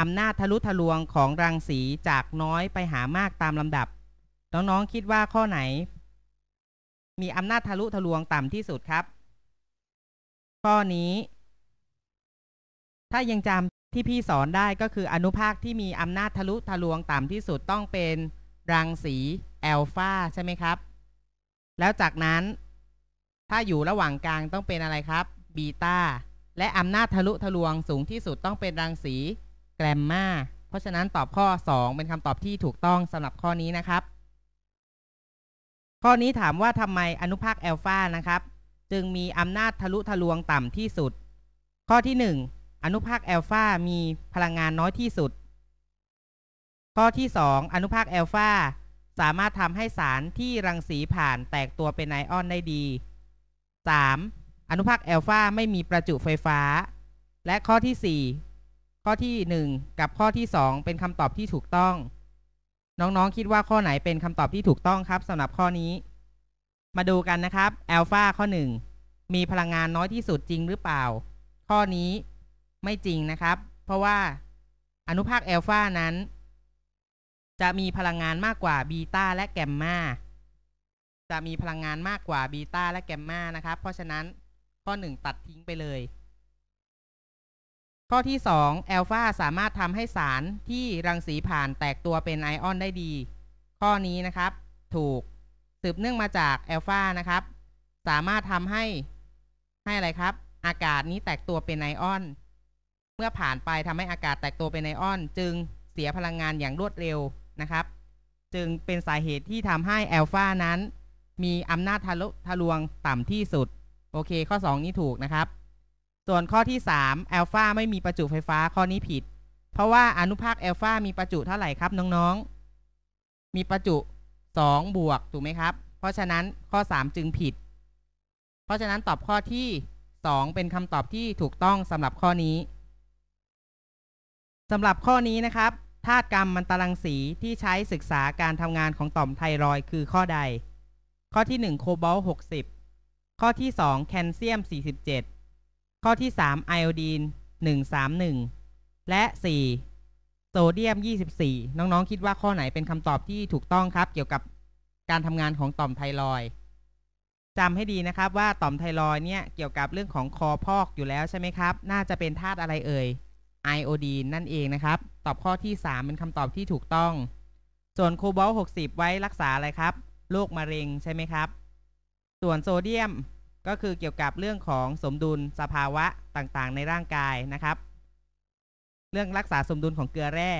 อำนาจทะลุทะลวงของรังสีจากน้อยไปหามากตามลำดับน้องๆคิดว่าข้อไหนมีอำนาจทะลุทะลวงต่ำที่สุดครับ ข้อนี้ ถ้ายังจำที่พี่สอนได้ก็คืออนุภาคที่มีอำนาจทะลุทะลวงต่ำที่สุดต้องเป็นรังสีแอลฟาใช่ไหมครับ แล้วจากนั้น ถ้าอยู่ระหว่างกลางต้องเป็นอะไรครับบีตาและอำนาจทะลุทะลวงสูงที่สุดต้องเป็นรังสี แกรมมาเพราะฉะนั้นตอบข้อ 2 เป็นคำตอบที่ถูกต้องสำหรับข้อนี้นะครับข้อนี้ถามว่าทำไมอนุภาค แอลฟานะครับ จึงมีอำนาจทะลุทะลวงต่ำที่สุด ข้อที่ 1 อนุภาคแอลฟามีพลังงานน้อยที่สุด ข้อที่ 2 อนุภาคแอลฟาสามารถทำให้สารที่รังสีผ่านแตกตัวเป็นไอออนได้ดี 3. อนุภาคแอลฟาไม่มีประจุไฟฟ้า และข้อที่ 4 ข้อที่ 1 กับข้อที่ 2 เป็นคำตอบที่ถูกต้องน้องๆ คิดว่าข้อไหนเป็นคำตอบที่ถูกต้องครับสำหรับข้อนี้ มาดูกันนะครับอัลฟาข้อ 1 มีพลังงานน้อยที่สุดจริงหรือเปล่า ข้อนี้ไม่จริงนะครับ เพราะว่าอนุภาคอัลฟานั้น จะมีพลังงานมากกว่าบีตาและแกมมาจะมีพลังงานมากกว่าบีตาและแกมมานะครับ เพราะฉะนั้นข้อ 1 ตัดทิ้งไปเลยข้อที่2แอลฟาสามารถทำให้สารที่รังสีผ่านแตกตัวเป็นไอออนได้ดี ข้อนี้นะครับ ถูกสืบเนื่องมาจากแอลฟานะครับสามารถทำให้ให้อะไรครับ อากาศนี้แตกตัวเป็นไอออน เมื่อผ่านไปทำให้อากาศแตกตัวเป็นไอออน จึงเสียพลังงานอย่างรวดเร็วนะครับ จึงเป็นสาเหตุที่ทำให้แอลฟานั้น มีอำนาจทะลุทะลวงต่ำที่สุด โอเค ข้อ 2 นี้ถูกนะครับส่วนข้อที่3อัลฟาไม่มีประจุไฟฟ้าข้อนี้ผิด เพราะว่าอนุภาคอัลฟามีประจุเท่าไหร่ครับน้องๆมีประจุ 2 บวกถูกไหมครับ เพราะฉะนั้นข้อ 3 จึงผิด เพราะฉะนั้นตอบข้อที่ 2 เป็นคำตอบที่ถูกต้องสำหรับข้อนี้สำหรับข้อนี้นะครับธาตุกรรมมันตารังสีที่ใช้ศึกษาการทำงานของต่อมไทรอยคือข้อใด ข้อที่1โคบอลต์60 ข้อที่2แคลเซียม47ข้อที่3ไอโอดีน131 และ 4 โซเดียม 24 น้องๆ คิดว่าข้อไหนเป็นคำตอบที่ถูกต้องครับ เกี่ยวกับการทำงานของต่อมไทรอยจำให้ดีนะครับว่าต่อมไทรอยเนี่ยเกี่ยวกับเรื่องของคอพอกอยู่แล้วใช่ไหมครับ น่าจะเป็นธาตุอะไรเอ่ยไอโอดีนนั่นเองนะครับ ตอบข้อที่ 3 เป็นคำตอบที่ถูกต้อง ส่วนโคบอลต์60 ไว้รักษาอะไรครับโรคมะเร็งใช่ไหมครับ ส่วนโซเดียมก็คือเกี่ยวกับเรื่องของสมดุล สภาวะต่างๆ ในร่างกายนะครับ เรื่องรักษาสมดุลของเกลือแร่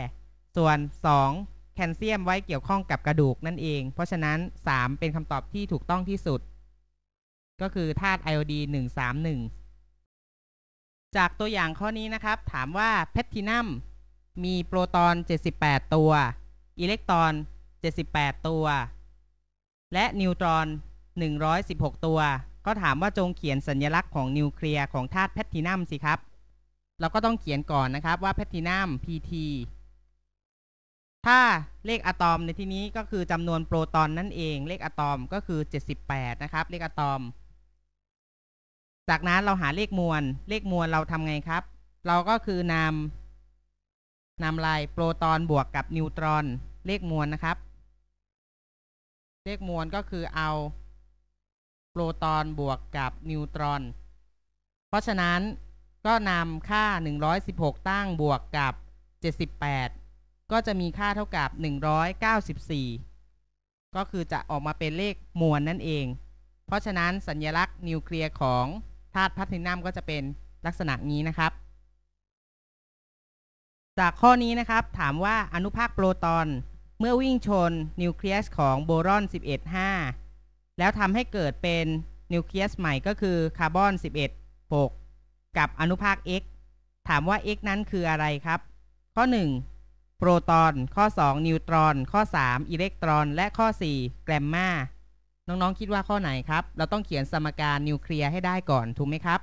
ส่วน 2 แคลเซียมไว้เกี่ยวข้องกับกระดูกนั่นเอง เพราะฉะนั้น 3 เป็นคำตอบที่ถูกต้องที่สุด ก็คือธาตุไอโอดี131 จากตัวอย่างข้อนี้นะครับ ถามว่าแพทินัมมีโปรตอน 78 ตัว อิเล็กตรอน 78 ตัว และนิวตรอน 116 ตัวก็ถามว่าจงเขียนสัญลักษณ์ของนิวเคลียร์ของธาตุแพทินัมสิครับ เราก็ต้องเขียนก่อนนะครับว่าแพทินัม PT ถ้าเลขอะตอมในที่นี้ก็คือจำนวนโปรตอนนั่นเอง เลขอะตอมก็คือ 78 นะครับ เลขอะตอม จากนั้นเราหาเลขมวล เลขมวลเราทำไงครับ เราก็คือนำนำลายโปรตอนบวกกับนิวตรอน เลขมวลนะครับ เลขมวลก็คือเอารตอนบวกกับนิวตรอน เพราะฉะนั้นก็นำค่า 116 ตั้งบวกกับ 78 ก็จะมีค่าเท่ากับ
194
ก็คือจะออกมาเป็นเลขมวลนนั่นเอง เพราะฉะนั้นสัญญลักษณ์นิวเคลียร์ของธาตุพัททินัมก็จะเป็นลักษณะนี้นะครับ จากข้อนี้นะครับถามว่าอนุภาคโปรตอน เมื่อวิ่งชน นิวเคลียสของโบรอน 11 5แล้วทำให้เกิดเป็นนิวเคลียสใหม่ก็คือคาร์บอน 11 6 กับอนุภาค X ถามว่า X นั้นคืออะไรครับ ข้อ 1 โปรตอน ข้อ 2 นิวตรอน ข้อ 3 อิเล็กตรอน และข้อ 4 แกรมมา น้องๆ คิดว่าข้อไหนครับ เราต้องเขียนสมการนิวเคลียร์ให้ได้ก่อน ถูกไหมครับ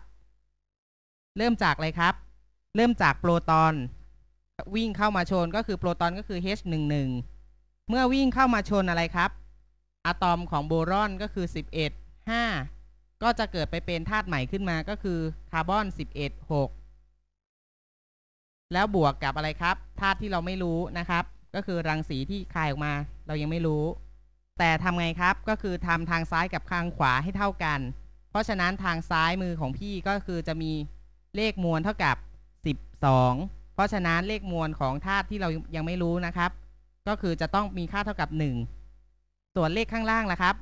เริ่มจากอะไรครับ เริ่มจากโปรตอน วิ่งเข้ามาชนก็คือโปรตอนก็คือ H11 เมื่อวิ่งเข้ามาชนอะไรครับอะตอมของโบรอนก็คือ 11 5 ก็จะเกิดไปเป็นธาตุใหม่ขึ้นมาก็คือคาร์บอน11 6 แล้วบวกกับอะไรครับธาตุที่เราไม่รู้นะครับ ก็คือรังสีที่คายออกมาเรายังไม่รู้ แต่ทำไงครับก็คือทำทางซ้ายกับทางขวาให้เท่ากัน เพราะฉะนั้นทางซ้ายมือของพี่ก็คือจะมีเลขมวลเท่ากับ 12 เพราะฉะนั้นเลขมวลของธาตุที่เรายังไม่รู้นะครับ ก็คือจะต้องมีค่าเท่ากับ 1ส่วนเลขข้างล่างนะครับ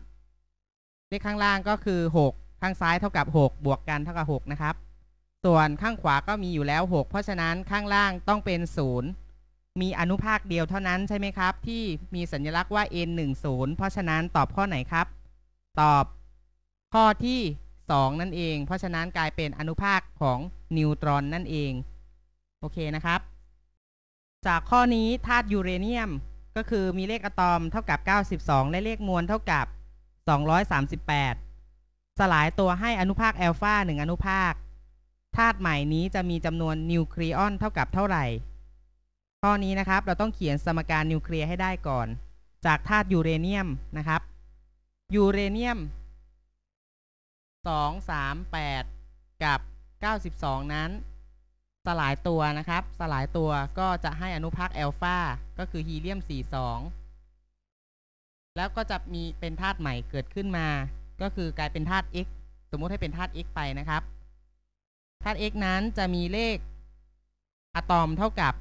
เลขข้างล่างก็คือ 6 ข้างซ้ายเท่ากับ 6 บวกกันเท่ากับ 6 นะครับ ส่วนข้างขวาก็มีอยู่แล้ว 6 เพราะฉะนั้นข้างล่างต้องเป็น 0 มีอนุภาคเดียวเท่านั้นใช่ไหมครับ ที่มีสัญลักษณ์ว่า n 1 0เพราะฉะนั้นตอบข้อไหนครับ ตอบข้อที่ 2 นั่นเอง เพราะฉะนั้นกลายเป็นอนุภาคของนิวตรอนนั่นเองโอเคนะครับ จากข้อนี้ธาตุยูเรเนียมก็คือมีเลขอะตอมเท่ากับ 92 และเลขมวลเท่ากับ 238 สลายตัวให้อนุภาคแอลฟา1อนุภาค ธาตุใหม่นี้จะมีจำนวนนิวคลีออนเท่ากับเท่าไหร่ ข้อนี้นะครับเราต้องเขียนสมการนิวเคลียร์ให้ได้ก่อน จากธาตุยูเรเนียมนะครับ ยูเรเนียม 238 กับ 92 นั้นสลายตัวนะครับ สลายตัวก็จะให้อนุภาคแอลฟา ก็คือฮีเลียม42 แล้วก็จะมีเป็นธาตุใหม่เกิดขึ้นมา ก็คือกลายเป็นธาตุ x สมมุติให้เป็นธาตุ x ไปนะครับ ธาตุ x นั้นจะมีเลข
อะตอมเท่ากับ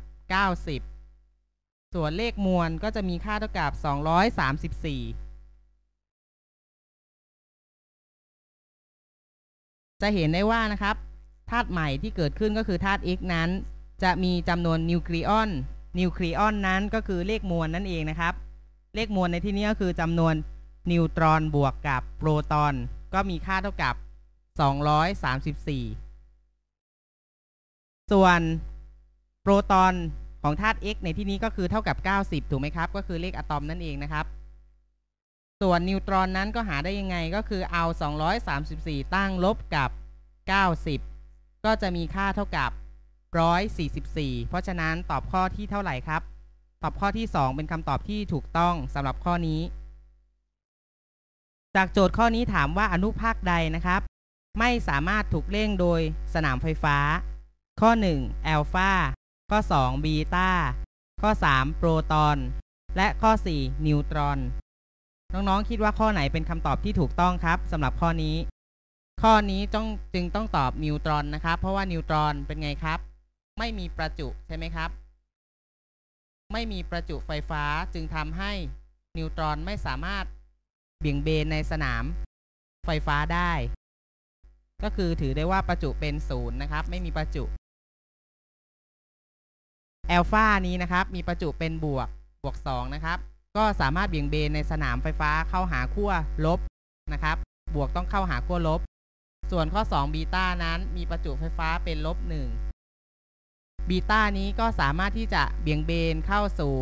90 ส่วนเลขมวลก็จะมีค่าเท่ากับ 234 จะเห็นได้ว่านะครับธาตุใหม่ที่เกิดขึ้นก็คือธาตุ X นั้น จะ
มีจำนวนนิวคลีออน นิวคลีออนนั้นก็คือเลขมวลนั่นเองนะครับ เลขมวล ในที่นี้ก็คือจำนวนนิวตรอนบวกกับโปรตอน ก็มีค่าเท่ากับ 234 ส่วนโปรตอนของธาตุ x ในที่นี้ก็คือเท่ากับ 90 ถูกไหมครับ ก็คือเลขอะตอมนั่นเองนะครับ ส่วนนิวตรอนนั้นก็หาได้ยังไง ก็คือเอา234ตั้งลบกับ 90ก็จะมีค่าเท่ากับ 144 เพราะฉะนั้นตอบข้อที่เท่าไหร่ครับ ตอบข้อที่ 2 เป็นคำตอบที่ถูกต้องสำหรับข้อนี้ จากโจทย์ข้อนี้ถามว่าอนุภาคใดนะครับ ไม่สามารถถูกเร่งโดยสนามไฟฟ้า ข้อ1อัลฟาข้อ2บีตาข้อ 3 โปรตอน และข้อ 4 นิวตรอน น้องๆคิดว่าข้อไหนเป็นคำตอบที่ถูกต้องครับสำหรับข้อนี้ข้อนี้จ้องจึงต้องตอบนิวตรอนนะครับเพราะว่านิวตรอนเป็นไงครับ ไม่มีประจุใช่ไหมครับ ไม่มีประจุไฟฟ้าจึงทำให้นิวตรอนไม่สามารถเบี่ยงเบนในสนามไฟฟ้าได้ ก็คือถือได้ว่าประจุเป็นศูนย์นะครับ ไม่มีประจุ แอลฟานี้นะครับ มีประจุเป็นบวกบวก2นะครับ ก็สามารถเบี่ยงเบนในสนามไฟฟ้าเข้าหาขั้วลบนะครับ บวกต้องเข้าหาขั้วลบส่วนข้อ2บีต้านั้นมีประจุไฟฟ้าเป็นลบ 1บีต้านี้ก็สามารถที่จะเบี่ยงเบนเข้าสู่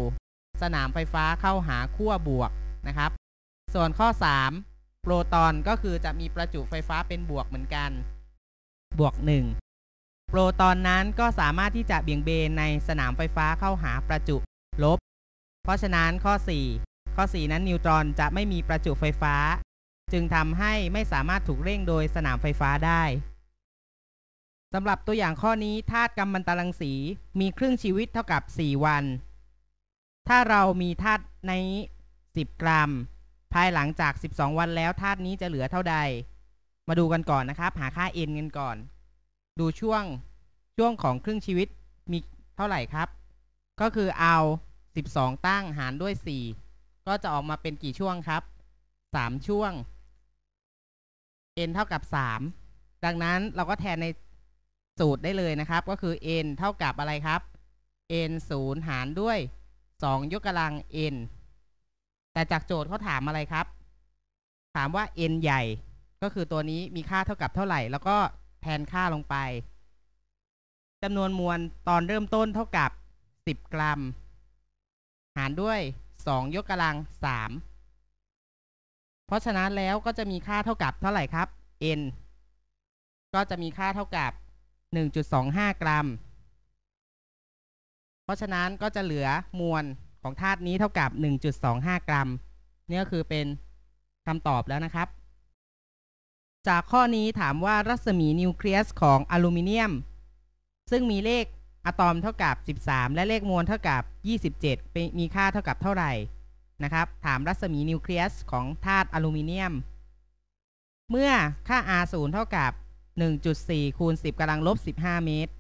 สนามไฟฟ้าเข้าหาขั้วบวกนะครับ ส่วนข้อ 3 โปรตอนก็คือจะมีประจุไฟฟ้าเป็นบวกเหมือนกัน บวก1โปรตอนนั้นก็สามารถที่จะเบี่ยงเบนในสนามไฟฟ้าเข้าหาประจุลบ เพราะฉะนั้นข้อ 4 ข้อ 4 นั้น นิวตรอนจะไม่มีประจุไฟฟ้าจึงทำให้ไม่สามารถถูกเร่งโดยสนามไฟฟ้าได้ สำหรับตัวอย่างข้อนี้ธาตุกำมมันตรังสี มีครึ่งชีวิตเท่ากับ 4 วัน ถ้าเรามีธาตุใน 10 กรัม ภายหลังจาก 12 วันแล้วธาตุนี้จะเหลือเท่าใด มาดูกันก่อนนะครับ หาค่า n กันก่อน ดูช่วงช่วงของครึ่งชีวิตมีเท่าไหร่ครับ ก็คือเอา 12 ตั้งหารด้วย 4 ก็จะออกมาเป็นกี่ช่วงครับ3ช่วง n เท่ากับ3ดังนั้นเราก็แทนในสูตรได้เลยนะครับ ก็คือ n เท่ากับอะไรครับ n 0 หารด้วย 2 ยกกำลัง n แต่จากโจทย์เขาถามอะไรครับ ถามว่า n ใหญ่ ก็คือตัวนี้มีค่าเท่ากับเท่าไหร่ แล้วก็แทนค่าลงไปจำนวนมวลตอนเริ่มต้นเท่ากับ 10 กรัม หารด้วย 2 ยกกำลัง 3ราะฉะนั้นแล้วก็จะมีค่าเท่ากับเท่าไหร่ครับ n ก็จะมีค่าเท่ากับ 1.25 กรัม เพราะฉะนั้นก็จะเหลือมวลของธาตุนี้เท่ากับ 1.25 กรัมนี่ก็คือเป็นคำตอบแล้วนะครับ จากข้อนี้ถามว่ารัศมีนิวเคลียส ของอลูมิเนียม ซึ่งมีเลขอะตอมเท่ากับ 13 และเลขมวลเท่ากับ 27 มีค่าเท่ากับเท่าไหร่นะครับถามรัศมีนิวเคลียส ของธาตุอลูมิเนียม เมื่อค่า r 0เท่ากับ 1.4 คูณ 10กำลังลบ15 เมตร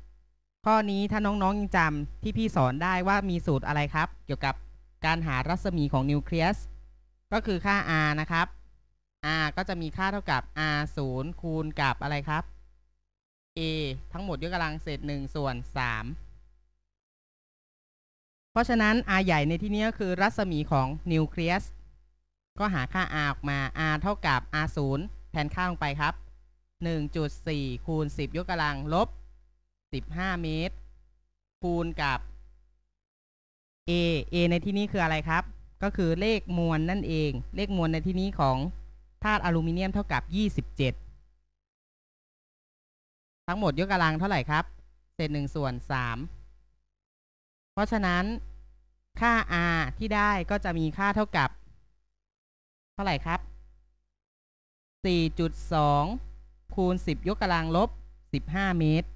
ข้อนี้ถ้าน้องๆยังจำที่พี่สอนได้ว่ามีสูตรอะไรครับ เกี่ยวกับการหารัศมีของนิวเคลียสก็คือค่า r นะครับ r ก็จะมีค่าเท่ากับ r 0คูณกับอะไรครับ a ทั้งหมดยกกำลังเศษ1ส่วน 3เพราะฉะนั้น R ใหญ่ในที่นี้ก็คือรัศมีของนิวเคลียส ก็หาค่า R ออกมา R เท่ากับ R 0แทนค่าลงไปครับ 1.4 คูณ 10 ยกกำลังลบ 15 เมตร คูณกับ A A ในที่นี้คืออะไรครับ ก็คือเลขมวลนนั่นเอง เลขมวลในที่นี้ของธาตุอลูมิเนียมเท่ากับ 27 ทั้งหมดยกกำลังเท่าไหร่ครับ เศษ1ส่วน3เพราะฉะนั้นค่า r ที่ได้ก็จะมีค่าเท่ากับ
เท่าไหร่ครับ 4.2 คูณ 10 ยกกำลังลบ 15 เมตร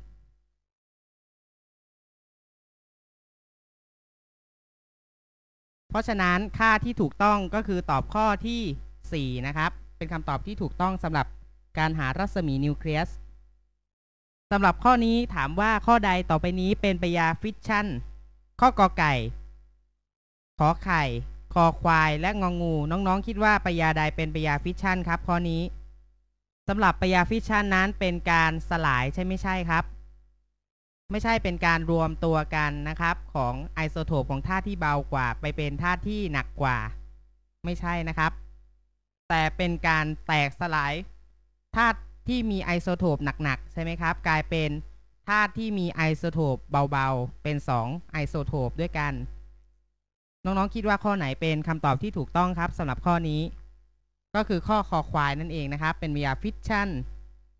เพราะฉะนั้นค่าที่ถูกต้อง
ก็คือตอบข้อที่ 4 นะครับ เป็นคำตอบที่ถูกต้องสำหรับการหารัศมีนิวเคลียสสำหรับข้อนี้ถามว่าข้อใดต่อไปนี้เป็นปยาฟิชชั่นข้อกอไก่ ขอไข่คอควาย และงองงู น้องๆ คิดว่าปยาใดเป็นปยาฟิชชันครับข้อนี้สำหรับปยาฟิชชันนั้นเป็นการสลายใช่ไม่ใช่ครับไม่ใช่เป็นการรวมตัวกันนะครับของไอโซโทปของธาตุที่เบากว่าไปเป็นธาตุที่หนักกว่า ไม่ใช่นะครับ แต่เป็นการแตกสลายธาตุที่มีไอโซโทปหนักๆใช่ไหมครับกลายเป็นธาตุที่มีไอโซโทปเบาๆเป็น2ไอโซโทปด้วยกัน น้องๆคิดว่าข้อไหนเป็นคำตอบที่ถูกต้องครับสำหรับข้อนี้ ก็คือข้อคอควายนั่นเองนะครับ เป็นเบียฟิชชัน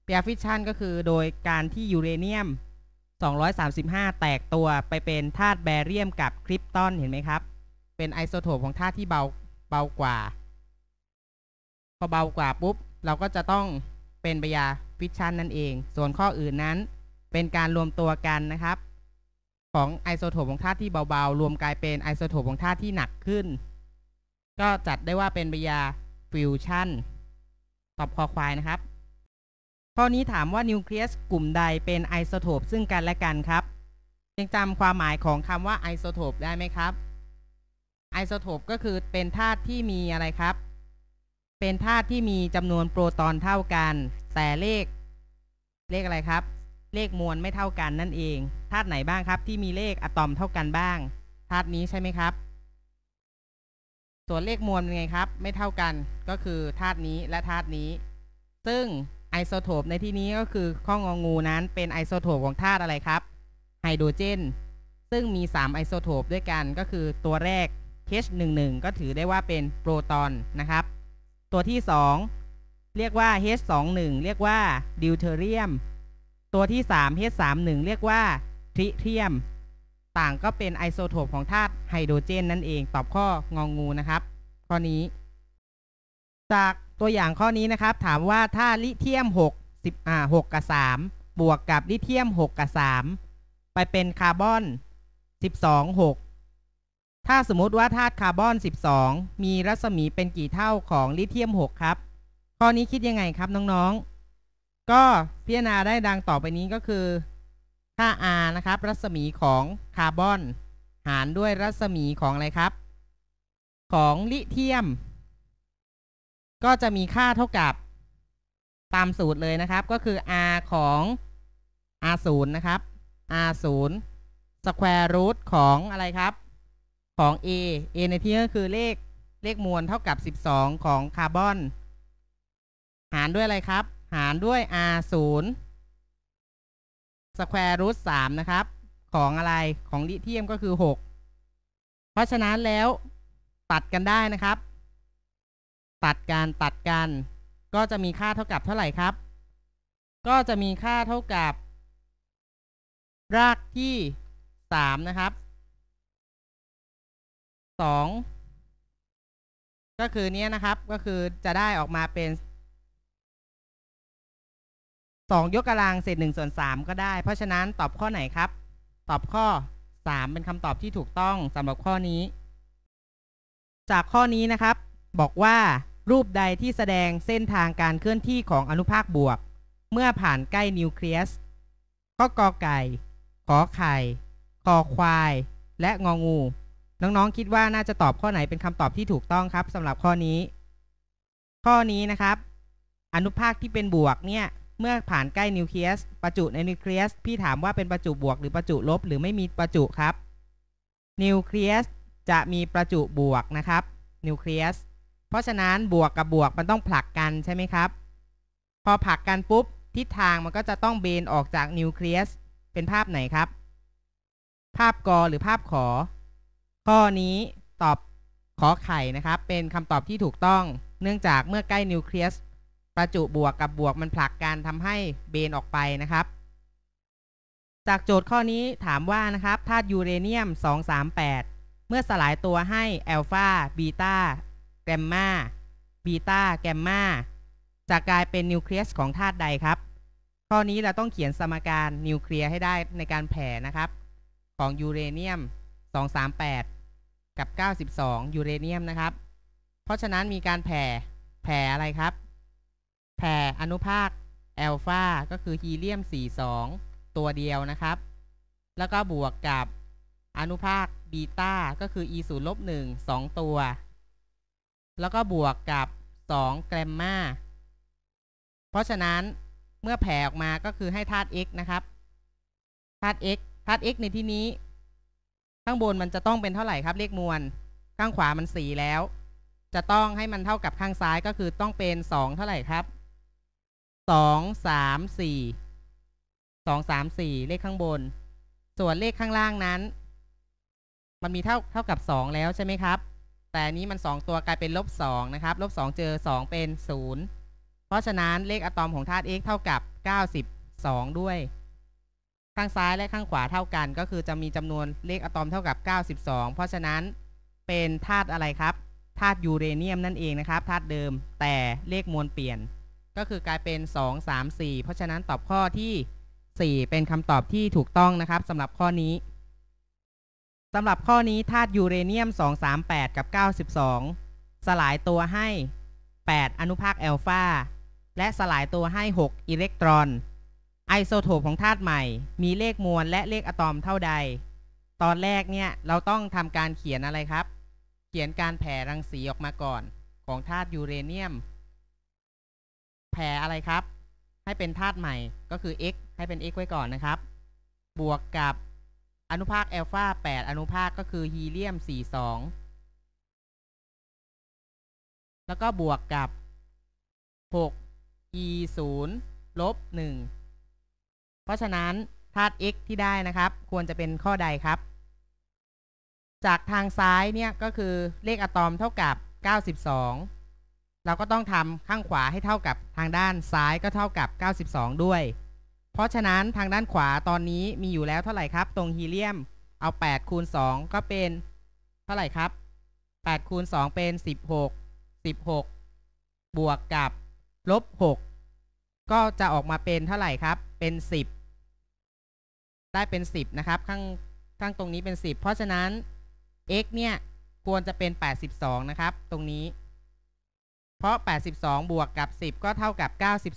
เบียฟิชชันก็คือโดยการที่ยูเรเนียม 235 แตกตัวไปเป็นธาตุแบเรียมกับคริปตอนเห็นไหมครับ เป็นไอโซโทปของธาตุที่เบาเบากว่าพอเบากว่าปุ๊บเราก็จะต้องเป็นเบียฟิชชันนั่นเอง ส่วนข้ออื่นนั้นเป็นการรวมตัวกันนะครับ ของไอโซโทปของธาตุที่เบาๆรวมกลายเป็นไอโซโทปของธาตุที่หนักขึ้นก็จัดได้ว่าเป็นปริยาฟิวชั่นตอบคอควายนะครับ ข้อนี้ถามว่านิวเคลียสกลุ่มใดเป็นไอโซโทปซึ่งกันและกันครับยังจำความหมายของคำว่าไอโซโทปได้ไหมครับไอโซโทปก็คือเป็นธาตุที่มีอะไรครับเป็นธาตุที่มีจำนวนโปรตอนเท่ากัน แต่เลขเลขอะไรครับเลขมวลไม่เท่ากันนั่นเอง ธาตุไหนบ้างครับ ที่มีเลขอะตอมเท่ากันบ้าง ธาตุนี้ใช่ไหมครับ ส่วนเลขมวล เป็น ไง ครับ ไม่เท่ากัน ก็คือธาตุนี้และธาตุนี้ ซึ่งไอโซโทปในที่นี้ก็คือข้ององูนั้นเป็นไอโซโทปของธาตุอะไรครับไฮโดรเจน ซึ่งมี3ไอโซโทปด้วยกันก็คือตัวแรก H11 ก็ถือได้ว่าเป็นโปรตอนนะครับ ตัวที่ 2 เรียกว่า H21 เรียกว่าดิวเทอเรียมตัวที่3 H31 เรียกว่าทริเทียม ต่างก็เป็นไอโซโทปของ ธาตุไฮโดรเจนนั่นเองตอบข้ององงูนะครับ ข้อนี้ จากตัวอย่างข้อนี้นะครับถามว่าถ้าลิเทียม6 10อ่า6กับ 3 บวกกับลิเทียม 6กับ3ไปเป็นคาร์บอน 12 6 ถ้าสมมุติว่าธาตุคาร์บอน 12 มีรัศมีเป็นกี่เท่าของลิเทียม 6 ครับ ข้อนี้คิดยังไงครับน้องๆก็พิจารณาได้ดังต่อไปนี้ก็คือ ค่า r นะครับ รัศมีของคาร์บอน หารด้วยรัศมีของอะไรครับ ของลิเทียม ก็จะมีค่าเท่ากับ ตามสูตรเลยนะครับ ก็คือ r ของ r ูนย์นะครับ r ย์สแควร์รูทของอะไรครับของ a a ในที่นี้ก็คือเลขเลขมวลเท่ากับ 12 ของคาร์บอน หารด้วยอะไรครับหารด้วย r 0สแควร์รูทมนะครับของอะไรของลิเทียมก็คือ6เพราะฉะนั้นแล้วตัดกันได้นะครับ ตัดกันตัดกัน ก็จะมีค่าเท่ากับเท่าไหร่ครับ
ก็จะมีค่าเท่ากับรากที่3นะครับ 2 ก็คือเนี้ยนะครับก็คือจะได้ออกมาเป็น
สองยกกำลังเศษหนึ่งส่วนสามก็ได้ เพราะฉะนั้นตอบข้อไหนครับ ตอบข้อสามเป็นคำตอบที่ถูกต้องสำหรับข้อนี้ จากข้อนี้นะครับ บอกว่ารูปใดที่แสดงเส้นทางการเคลื่อนที่ของอนุภาคบวก เมื่อผ่านใกล้นิวเคลียสก็กอไก่ ขอไข่คอควาย และงองู น้องๆคิดว่าน่าจะตอบข้อไหนเป็นคำตอบที่ถูกต้องครับสำหรับข้อนี้ ข้อนี้นะครับ อนุภาคที่เป็นบวกเนี่ยเมื่อผ่านใกล้นิวเคลียสประจุในนิวเคลียสพี่ถามว่าเป็นประจุบวกหรือประจุลบ หรือไม่มีประจุครับนิวเคลียสจะมีประจุบวกนะครับนิวเคลียสเพราะฉะนั้นบวกกับบวกมันต้องผลักกันใช่ไหมครับ พอผลักกันปุ๊บทิศทางมันก็จะต้องเบนออกจากนิวเคลียสเป็นภาพไหนครับ ภาพกอหรือภาพขอข้อนี้ตอบขอไข่นะครับ เป็นคำตอบที่ถูกต้องเนื่องจากเมื่อใกล้นิวเคลียสประจุบวกกับบวกมันผลักการทำให้เบนออกไปนะครับ จากโจทย์ข้อนี้ถามว่านะครับธาตุยูเรเนียม 238 เมื่อสลายตัวให้แอลฟาบีตาแกรมมาบีตาแกรมมาจะกลายเป็นนิวเคลียสของธาตุใดครับ ข้อนี้เราต้องเขียนสมการนิวเคลียร์ให้ได้ในการแผ่นะครับ ของยูเรเนียม 238 กับ 92 ยูเรเนียมนะครับ เพราะฉะนั้นมีการแผ่แผ่อะไรครับแผ่อนุภาคแอลฟา ก็คือฮีเลียม42ตัวเดียวนะครับ แล้วก็บวกกับ อนุภาคบีตาก็คือ e 0ลบ1 2 ตัว แล้วก็บวกกับ 2 แกรมมา เพราะฉะนั้นเมื่อแผ่ออกมา ก็คือให้ธาตุ x นะครับ ธาตุ x ธาตุ x ในที่นี้ ข้างบนมันจะต้องเป็นเท่าไหร่ครับ เลขมวลข้างขวามัน4แล้ว จะต้องให้มันเท่ากับข้างซ้าย ก็คือต้องเป็น 2 เท่าไหร่ครับสองสามสี่สองสามสี่เลขข้างบน ส่วนเลขข้างล่างนั้น มันมีเท่าเท่ากับสองแล้ว ใช่ไหมครับ แต่นี้มันสองตัวกลายเป็นลบสองนะครับลบสองเจอสองเป็นศูนย์เพราะฉะนั้น เลขอะตอมของธาตุ x เท่ากับเก้าสิบสองด้วย ข้างซ้ายและข้างขวาเท่ากัน ก็คือจะมีจำนวนเลขอะตอมเท่ากับเก้าสิบสองเพราะฉะนั้นเป็นธาตุอะไรครับธาตุยูเรเนียมนั่นเองนะครับธาตุเดิมแต่เลขมวลเปลี่ยนก็คือกลายเป็น 2 3 4 เพราะฉะนั้นตอบข้อที่ 4 เป็นคำตอบที่ถูกต้องนะครับสำหรับข้อนี้สำหรับข้อนี้ธาตุยูเรเนียม238 กับ92 สลายตัวให้ 8 อนุภาคแอลฟาและสลายตัวให้ 6 อิเล็กตรอน ไอโซโทปของธาตุใหม่มีเลขมวลและเลขอะตอมเท่าใด ตอนแรกเนี่ยเราต้องทำการเขียนอะไรครับ เขียนการแผ่รังสีออกมาก่อน ของธาตุยูเรเนียมแผ่อะไรครับ ให้เป็นธาตุใหม่ก็คือ x ให้เป็น x ไว้ก่อนนะครับ บวกกับอนุภาคแอลฟา8 อนุภาคก็คือ ฮีเลียม 42 แล้วก็บวกกับ 6 e 0 ลบ 1 เพราะฉะนั้นธาตุ x ที่ได้นะครับ ควรจะเป็นข้อใดครับ จากทางซ้ายเนี่ย ก็คือเลขอะตอมเท่ากับ 92เราก็ต้องทำข้างขวาให้เท่ากับทางด้านซ้ายก็เท่ากับ 92 ด้วย เพราะฉะนั้นทางด้านขวาตอนนี้มีอยู่แล้วเท่าไหร่ครับ ตรงฮีเลียมเอา8คูณ2ก็เป็น เท่าไหร่ครับ8คูณ2เป็น 16 16 บวกกับลบ6ก็จะออกมาเป็นเท่าไหร่ครับเป็น 10 ได้เป็น 10นะครับข้างข้างตรงนี้เป็น 10 เพราะฉะนั้น x เนี่ยควรจะเป็น 82 นะครับตรงนี้พราะ82 บวกกับ 10 ก็เท่ากับ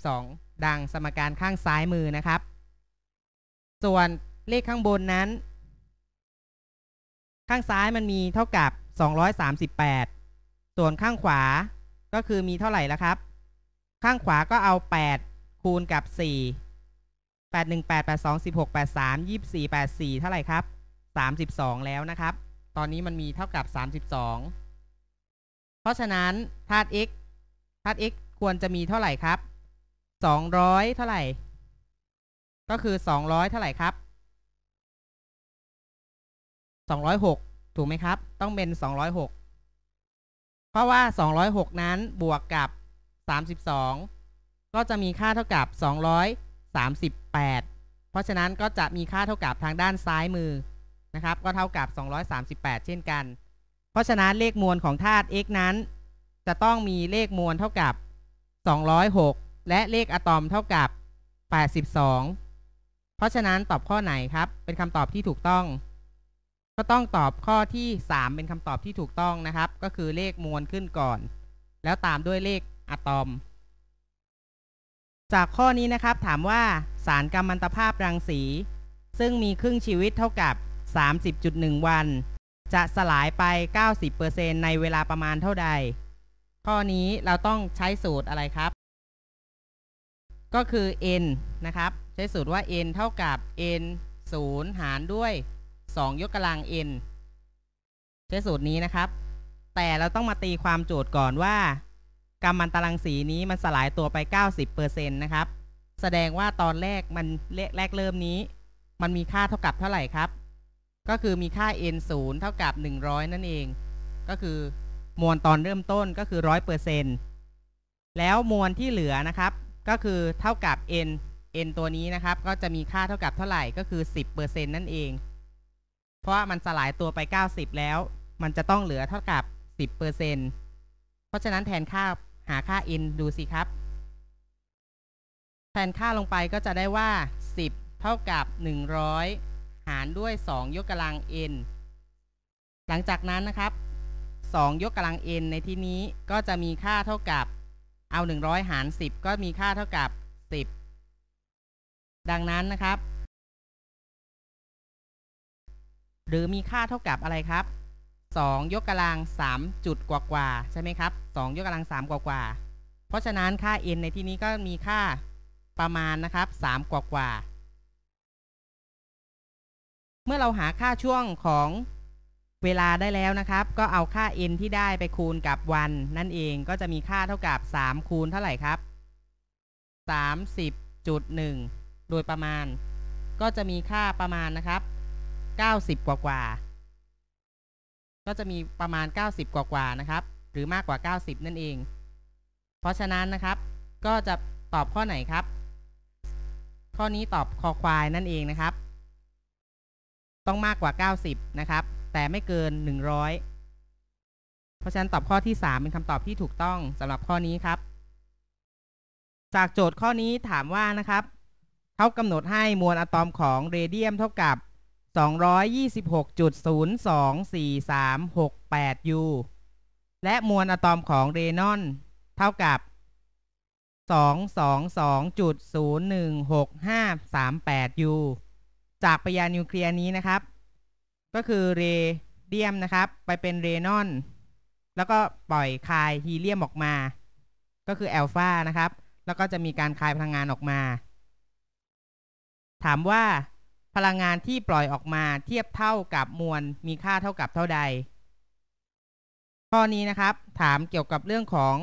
92 ดังสมการข้างซ้ายมือนะครับ ส่วนเลขข้างบนนั้น ข้างซ้ายมันมีเท่ากับ 238 ส่วนข้างขวาก็คือมีเท่าไหร่ละครับ ข้างขวาก็เอา 8 คูณกับ 4 8 1 8 8 2 16 8 3 24 84 เท่าไหร่ครับ 32 แล้วนะครับ ตอนนี้มันมีเท่ากับ 32 เพราะฉะนั้นธาตุ x ถ้า x ควรจะมีเท่าไหร่ครับสองร้อยเท่าไหร่
ก็คือสองร้อยเท่าไหร่ครับสองร้อยหกถูกไหมครับ ต้องเป็นสองร้อยหกเพราะว่าสอง
ร้อยหกนั้นบวกกับสามสิบสองก็จะมีค่าเท่ากับสองร้อยสามสิบแปดเพราะฉะนั้นก็จะมีค่าเท่ากับทางด้านซ้ายมือนะครับก็เท่ากับ 238 เช่นกัน เพราะฉะนั้นเลขมวลของธาตุ x นั้นจะต้องมีเลขมวลเท่ากับ 206 และเลขอะตอมเท่ากับ 82 เพราะฉะนั้นตอบข้อไหนครับ เป็นคำตอบที่ถูกต้อง ก็ต้องตอบข้อที่ 3 เป็นคำตอบที่ถูกต้องนะครับ ก็คือเลขมวลขึ้นก่อน แล้วตามด้วยเลขอะตอม จากข้อนี้นะครับถามว่าสารกัมมันตภาพรังสี ซึ่งมีครึ่งชีวิตเท่ากับ 30.1 วัน จะสลายไป 90%ในเวลาประมาณเท่าใดข้อนี้เราต้องใช้สูตรอะไรครับ ก็คือ n นะครับ ใช้สูตรว่า n เท่ากับ n 0 หารด้วย 2 ยกกำลัง n ใช้สูตรนี้นะครับ แต่เราต้องมาตีความโจทย์ก่อนว่ากำมันตรังสีนี้มันสลายตัวไป 90%นะครับแสดงว่าตอนแรกมันแรกเริ่มนี้ มันมีค่าเท่ากับเท่าไหร่ครับ ก็คือมีค่า n 0เท่ากับ100 นั่นเอง ก็คือมวลตอนเริ่มต้นก็คือร้อยเปอร์เซแล้วมวลที่เหลือนะครับ ก็คือเท่ากับ n n ตัวนี้นะครับก็จะมีค่าเท่ากับเท่าไหร่ก็คือสิบเปอร์เซนนั่นเอง เพราะมันสลายตัวไปเก้าสิบแล้ว มันจะต้องเหลือเท่ากับสิบเปอร์เซเพราะฉะนั้นแทนค่าหาค่า n ดูสิครับ แทนค่าลงไปก็จะได้ว่าสิบเท่ากับหนึ่งร้อยหารด้วยสองยกกำลัง n หลังจากนั้นนะครับ2ยกกำลัง n ในที่นี้ก็
จะมีค่าเท่ากับ เอา 100 หาร 10 ก็มีค่าเท่ากับ 10 ดังนั้นนะครับ หร
ือมีค่าเท่ากับอะไรครับ 2 ยกกำลัง3จุดกว่ากว่าใช่ไหมครับ2ยกกำลัง 3 กว่ากว่า เพราะฉะนั้นค่า n ในที่นี้ก็มีค่าประมาณนะครับ 3 กว่ากว่า เมื่อเราหาค่าช่วงของเวลาได้แล้วนะครับ ก็เอาค่า n ที่ได้ไปคูณกับวันนั่นเอง ก็จะมีค่าเท่ากับ 3 คูณเท่าไหร่ครับ 30.1 โดยประมาณ ก็จะมีค่าประมาณนะครับ 90 กว่ากว่า ก็จะมีประมาณ 90 กว่ากว่านะครับ หรือมากกว่า 90 นั่นเอง เพราะฉะนั้นนะครับ ก็จะตอบข้อไหนครับ ข้อนี้ตอบคอควายนั่นเองนะครับ ต้องมากกว่า 90 นะครับแต่ไม่เกิน 100 เพราะฉะนั้นตอบข้อที่ 3 เป็นคำตอบที่ถูกต้องสำหรับข้อนี้ครับ จากโจทย์ข้อนี้ถามว่านะครับ เขากำหนดให้มวลอะตอมของเรเดียม เท่ากับ226.024368 U และมวลอะตอมของเรนอนเท่ากับ222.01653 8 U จากปยานิวเคลียร์นี้นะครับก็คือเรเดียมนะครับ ไปเป็นเรนอน แล้วก็ปล่อยคายฮีเลียมออกมาก็คือแอลฟานะครับ แล้วก็จะมีการคายพลังงานออกมา ถามว่าพลังงานที่ปล่อยออกมาเทียบเท่ากับมวล มีค่าเท่ากับเท่าใด ข้อนี้นะครับถามเกี่ยวกับเรื่องของ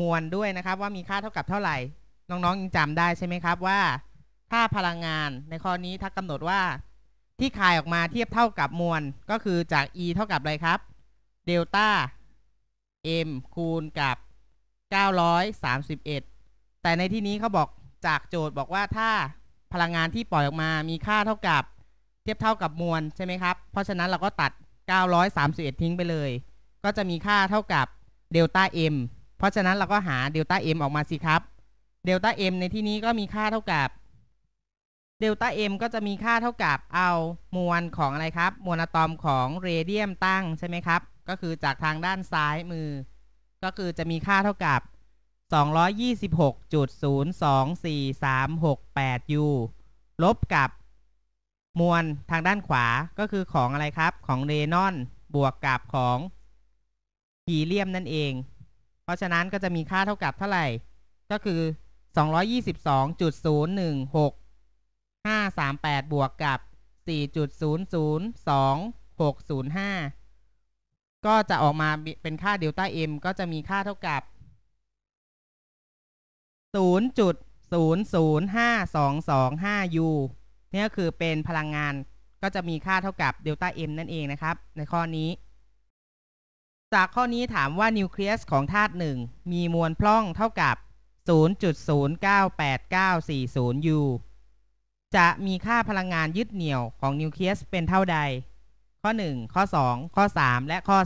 มวลด้วยนะครับว่ามีค่าเท่ากับเท่าไหร่ น้องๆยังจำได้ใช่ไหมครับ ว่าถ้าพลังงานในข้อนี้ถ้ากำหนดว่าที่คายออกมาเทียบเท่ากับมวลก็คือจาก e เท่ากับอะไรครับ เดลต้า m คูณกับ 931 แต่ในที่นี้เขาบอกจากโจทย์บอกว่าถ้าพลังงานที่ปล่อยออกมามีค่าเท่ากับ เทียบเท่ากับมวลใช่ไหมครับ เพราะฉะนั้นเราก็ตัด 931 ทิ้งไปเลย ก็จะมีค่าเท่ากับ เดลต้า m เพราะฉะนั้นเราก็หา เดลต้า m ออกมาสิครับ เดลต้า m ในที่นี้ก็มีค่าเท่ากับเดลต้าเอ็มก็จะมีค่าเท่ากับเอามวลของอะไรครับ มวลอะตอมของเรเดียมตั้งใช่ไหมครับ ก็คือจากทางด้านซ้ายมือ ก็คือจะมีค่าเท่ากับ 226.024368 u ลบกับ มวลทางด้านขวาก็คือของอะไรครับของเรนอนบวกกับของฮีเลียมนั่นเอง เพราะฉะนั้นก็จะมีค่าเท่ากับเท่าไหร่ก็คือ 222.016 538 บวกกับ 4.00265ก็จะออกมาเป็นค่าเดลต้า m ก็จะมีค่าเท่ากับ 0.005225 u นี่ก็คือเป็นพลังงานก็จะมีค่าเท่ากับเดลต้า m นั่นเองนะครับ ในข้อนี้ จากข้อนี้ถามว่านิวเคลียสของธาตุหนึ่งมีมวลพล่องเท่ากับ 0.098940 u จะมีค่าพลังงานยึดเหนี่ยวของนิวเคลียสเป็นเท่าใด ข้อ 1 ข้อ 2 ข้อ 3 และข้อ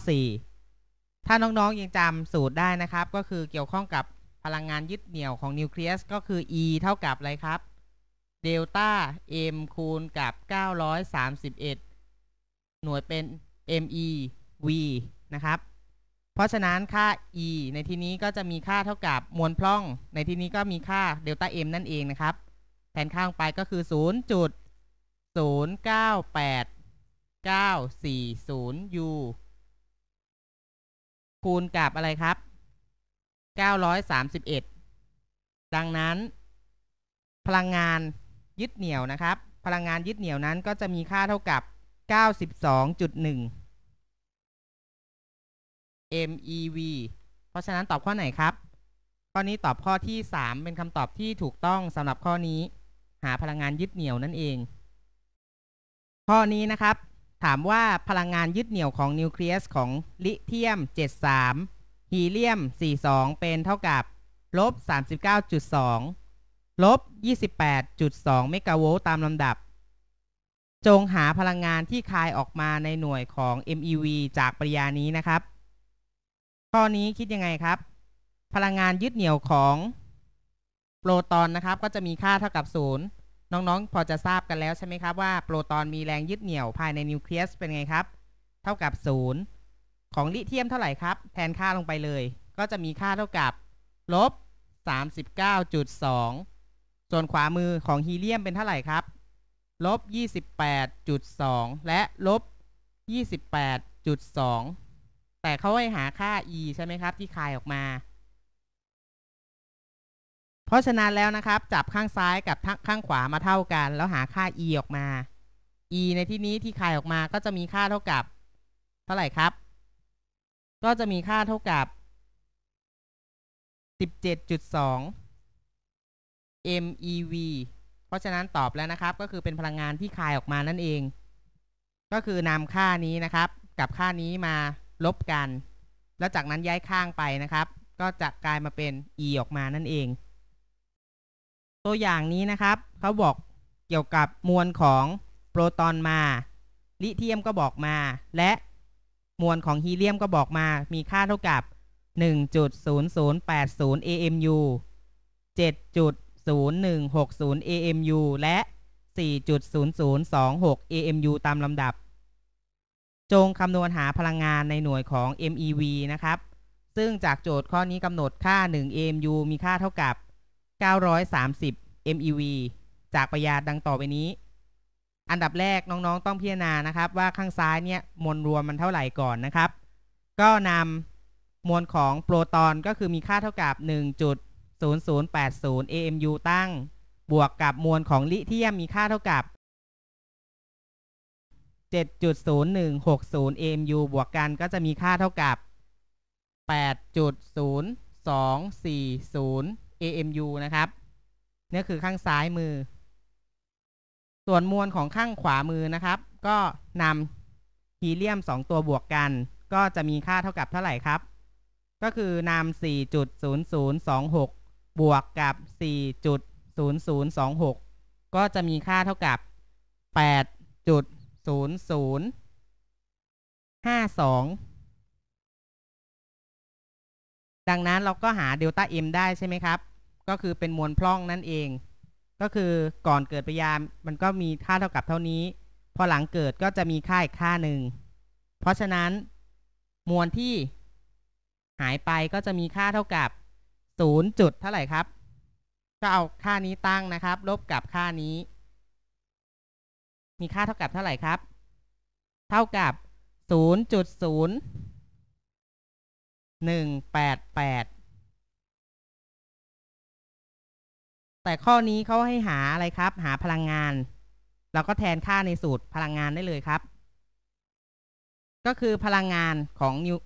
4 ถ้าน้องๆยังจำสูตรได้นะครับ ก็คือเกี่ยวข้องกับพลังงานยึดเหนี่ยวของนิวเคลียสก็คือ e เท่ากับอะไรครับเดลต้า m คูณกับ 931หน่วยเป็น mev นะครับ เพราะฉะนั้นค่า e ในที่นี้ก็จะมีค่าเท่ากับมวลพล่อง ในที่นี้ก็มีค่าเดลต้า m นั่นเองนะครับแทนข้างไปก็คือ 0.098940 u คูณกับอะไรครับ 931 ดังนั้น พลังงานยึดเหนี่ยวนะครับ พลังงานยึดเหนี่ยวนั้นก็จะมีค่าเท่ากับ 92.1 MeV เพราะฉะนั้นตอบข้อไหนครับ ข้อนี้ตอบข้อที่ 3 เป็นคำตอบที่ถูกต้องสำหรับข้อนี้หา พลังงานยึดเหนี่ยว นั่นเอง ข้อนี้นะครับ ถามว่าพลังงานยึดเหนี่ยวของนิวเคลียส ของลิเทียม73ฮีเลียม42 เป็นเท่ากับลบ39.2ลบ28.2เมกะโวลต์ตามลำดับ จงหาพลังงานที่ คายออกมาในหน่วยของ MeV จากปริยานี้นะครับ ข้อนี้คิดยังไงครับ พลังงานยึดเหนี่ยวของโปรตอนนะครับ ก็จะมีค่าเท่ากับ 0 น้องๆ พอจะทราบกันแล้วใช่ไหมครับว่าโปรตอนมีแรงยึดเหนี่ยวภายในนิวเคลียสเป็นไงครับ เท่ากับ 0 ของลิเทียมเท่าไหร่ครับ แทนค่าลงไปเลย ก็จะมีค่าเท่ากับลบ39.2ส่วนขวามือของฮีเลียมเป็นเท่าไหร่ครับลบ28.2และลบ28.2แต่เขาให้หาค่า e ใช่ไหมครับที่คายออกมาเพราะฉะนั้นแล้วนะครับ จับข้างซ้ายกับข้างขวามาเท่ากัน แล้วหาค่า e ออกมา e ในที่นี้ที่คายออกมา ก็จะมีค่าเท่ากับ เท่าไหร่ครับ ก็จะมีค่าเท่ากับ17.2 MeV เพราะฉะนั้นตอบแล้วนะครับ ก็คือเป็นพลังงานที่คายออกมานั่นเอง ก็คือนำค่านี้นะครับ กับค่านี้มาลบกัน แล้วจากนั้นย้ายข้างไปนะครับ ก็จะกลายมาเป็น e ออกมานั่นเองตัวอย่างนี้นะครับ เขาบอกเกี่ยวกับมวลของโปรตอนมา ลิเทียมก็บอกมา และมวลของฮีเลียมก็บอกมา มีค่าเท่ากับ 1.0080 AMU 7.0160 AMU และ 4.0026 AMU ตามลำดับ จงคำนวณหาพลังงานในหน่วยของ MEV นะครับ ซึ่งจากโจทย์ข้อนี้กำหนดค่า 1 AMU มีค่าเท่ากับ930 MeV จากประยาดังต่อไปนี้ อันดับแรกน้องๆต้องพิจารณานะครับว่าข้างซ้ายเนี่ยมวลรวมมันเท่าไหร่ก่อนนะครับ ก็นำมวลของโปรตอนก็คือมีค่าเท่ากับ 1.0080 AMU ตั้งบวกกับมวลของลิเทียมมีค่าเท่ากับ 7.0160 AMU บวกกันก็จะมีค่าเท่ากับ 8.0240 AMU นะครับ นี่คือข้างซ้ายมือ ส่วนมวลของข้างขวามือนะครับ ก็นำฮีเลียม 2 ตัวบวกกัน ก็จะมีค่าเท่ากับเท่าไหร่ครับ ก็คือนำ4.0026 บวกกับ 4.0026
ก็จะมีค่าเท่ากับ 8.00 52 ดัง
นั้นเราก็หาเดลต้า m ได้ใช่ไหมครับก็คือเป็นมวลพร่องนั่นเอง ก็คือก่อนเกิดปยามันก็มีค่าเท่ากับเท่านี้ พอหลังเกิดก็จะมีค่าอีกค่าหนึ่ง เพราะฉะนั้น มวลที่หายไปก็จะมีค่าเท่ากับ0จุดเท่าไหร่ครับก็เอาค่านี้ตั้งนะครับ ลบกับค่านี้ มีค่าเท่ากับเท่าไหร่ครับ เท่ากับ
0.0 188แต่ข้อนี้เขาให้หาอะไร
ครับหาพลังงาน เราก็แทนค่าในสูตรพลังงานได้เลยครับ ก็คือพลังงานของนิว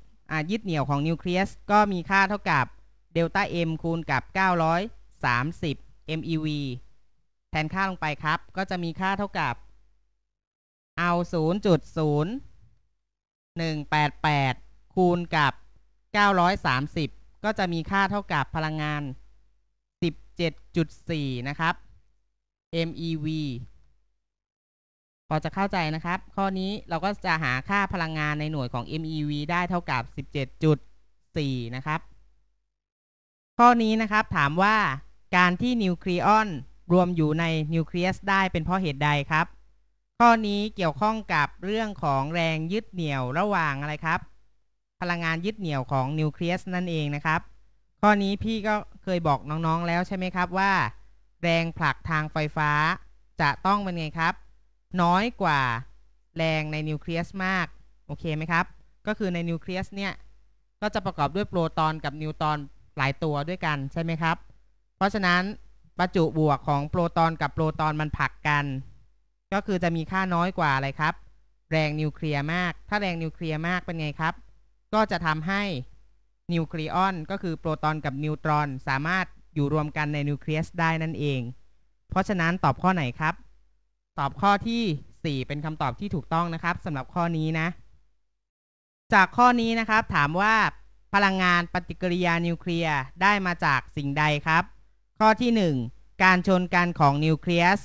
ยึดเหนี่ยวของนิวเคลียสก็มีค่าเท่ากับเดลต้า m คูณกับ 930 MeV แทนค่าลงไปครับก็จะมีค่าเท่ากับเอา 0.0188 คูณกับ 930 ก็จะมีค่าเท่ากับพลังงาน7.4 นะครับ MEV พอจะเข้าใจนะครับ ข้อนี้เราก็จะหาค่าพลังงานในหน่วยของ MEV ได้เท่ากับ 17.4 นะครับ ข้อนี้นะครับถามว่าการที่นิวคลีออนรวมอยู่ในนิวเคลียสได้เป็นเพราะเหตุใดครับ ข้อนี้เกี่ยวข้องกับเรื่องของแรงยึดเหนี่ยวระหว่างอะไรครับ พลังงานยึดเหนี่ยวของนิวเคลียสนั่นเองนะครับข้อนี้พี่ก็เคยบอกน้องๆแล้วใช่ไหมครับว่า แรงผลักทางไฟฟ้า จะต้องเป็นไงครับ น้อยกว่า แรงในนิวเคลียสมาก โอเคไหมครับ ก็คือในนิวเคลียสเนี่ยก็จะประกอบด้วยโปรตอนกับนิวตรอนหลายตัวด้วยกันใช่ไหมครับ เพราะฉะนั้น ประจุบวกของโปรตอนกับโปรตอนมันผลักกัน ก็คือจะมีค่าน้อยกว่าอะไรครับ แรงนิวเคลียร์มาก ถ้าแรงนิวเคลียร์มากเป็นไงครับ ก็จะทำให้นิวคลีออนก็คือโปรตอนกับนิวตรอน สามารถอยู่รวมกันในนิวเคลียสได้นั่นเอง เพราะฉะนั้นตอบข้อไหนครับ ตอบข้อที่ 4 เป็นคำตอบที่ถูกต้องนะครับสำหรับข้อนี้นะ จากข้อนี้นะครับถามว่าพลังงานปฏิกิริยานิวเคลียร์ได้มาจากสิ่งใดครับ ข้อที่ 1 การชนกันของนิวเคลียส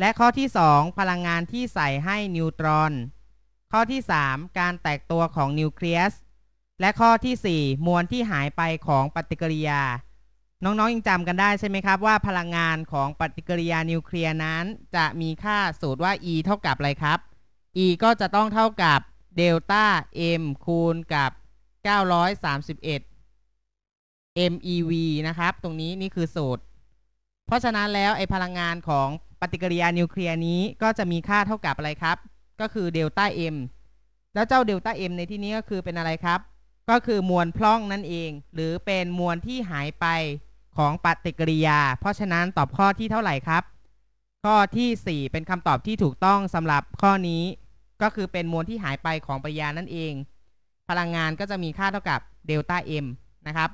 และข้อที่ 2 พลังงานที่ใส่ให้นิวตรอน ข้อที่ 3 การแตกตัวของนิวเคลียสและข้อที่ 4 มวลที่หายไปของปฏิกิริยา น้องๆ ยังจำกันได้ใช่ไหมครับ ว่าพลังงานของปฏิกิริยานิวเคลียร์นั้น จะมีค่าสูตรว่า e เท่ากับอะไรครับ e ก็จะต้องเท่ากับเดลต้า m คูณกับ931 mev นะครับ ตรงนี้นี่คือสูตร เพราะฉะนั้นแล้วไอพลังงานของปฏิกิริยานิวเคลียร์นี้ก็จะมีค่าเท่ากับอะไรครับ ก็คือเดลต้า m แล้วเจ้าเดลต้า m ในที่นี้ก็คือเป็นอะไรครับก็คือมวลพล่องนั่นเองหรือเป็นมวลที่หายไปของปฏิกิริยา เพราะฉะนั้นตอบข้อที่เท่าไหร่ครับ ข้อที่ 4 เป็นคำตอบที่ถูกต้องสำหรับข้อนี้ ก็คือเป็นมวลที่หายไปของปริยานั่นเอง พลังงานก็จะมีค่าเท่ากับเดลต้า m นะครับ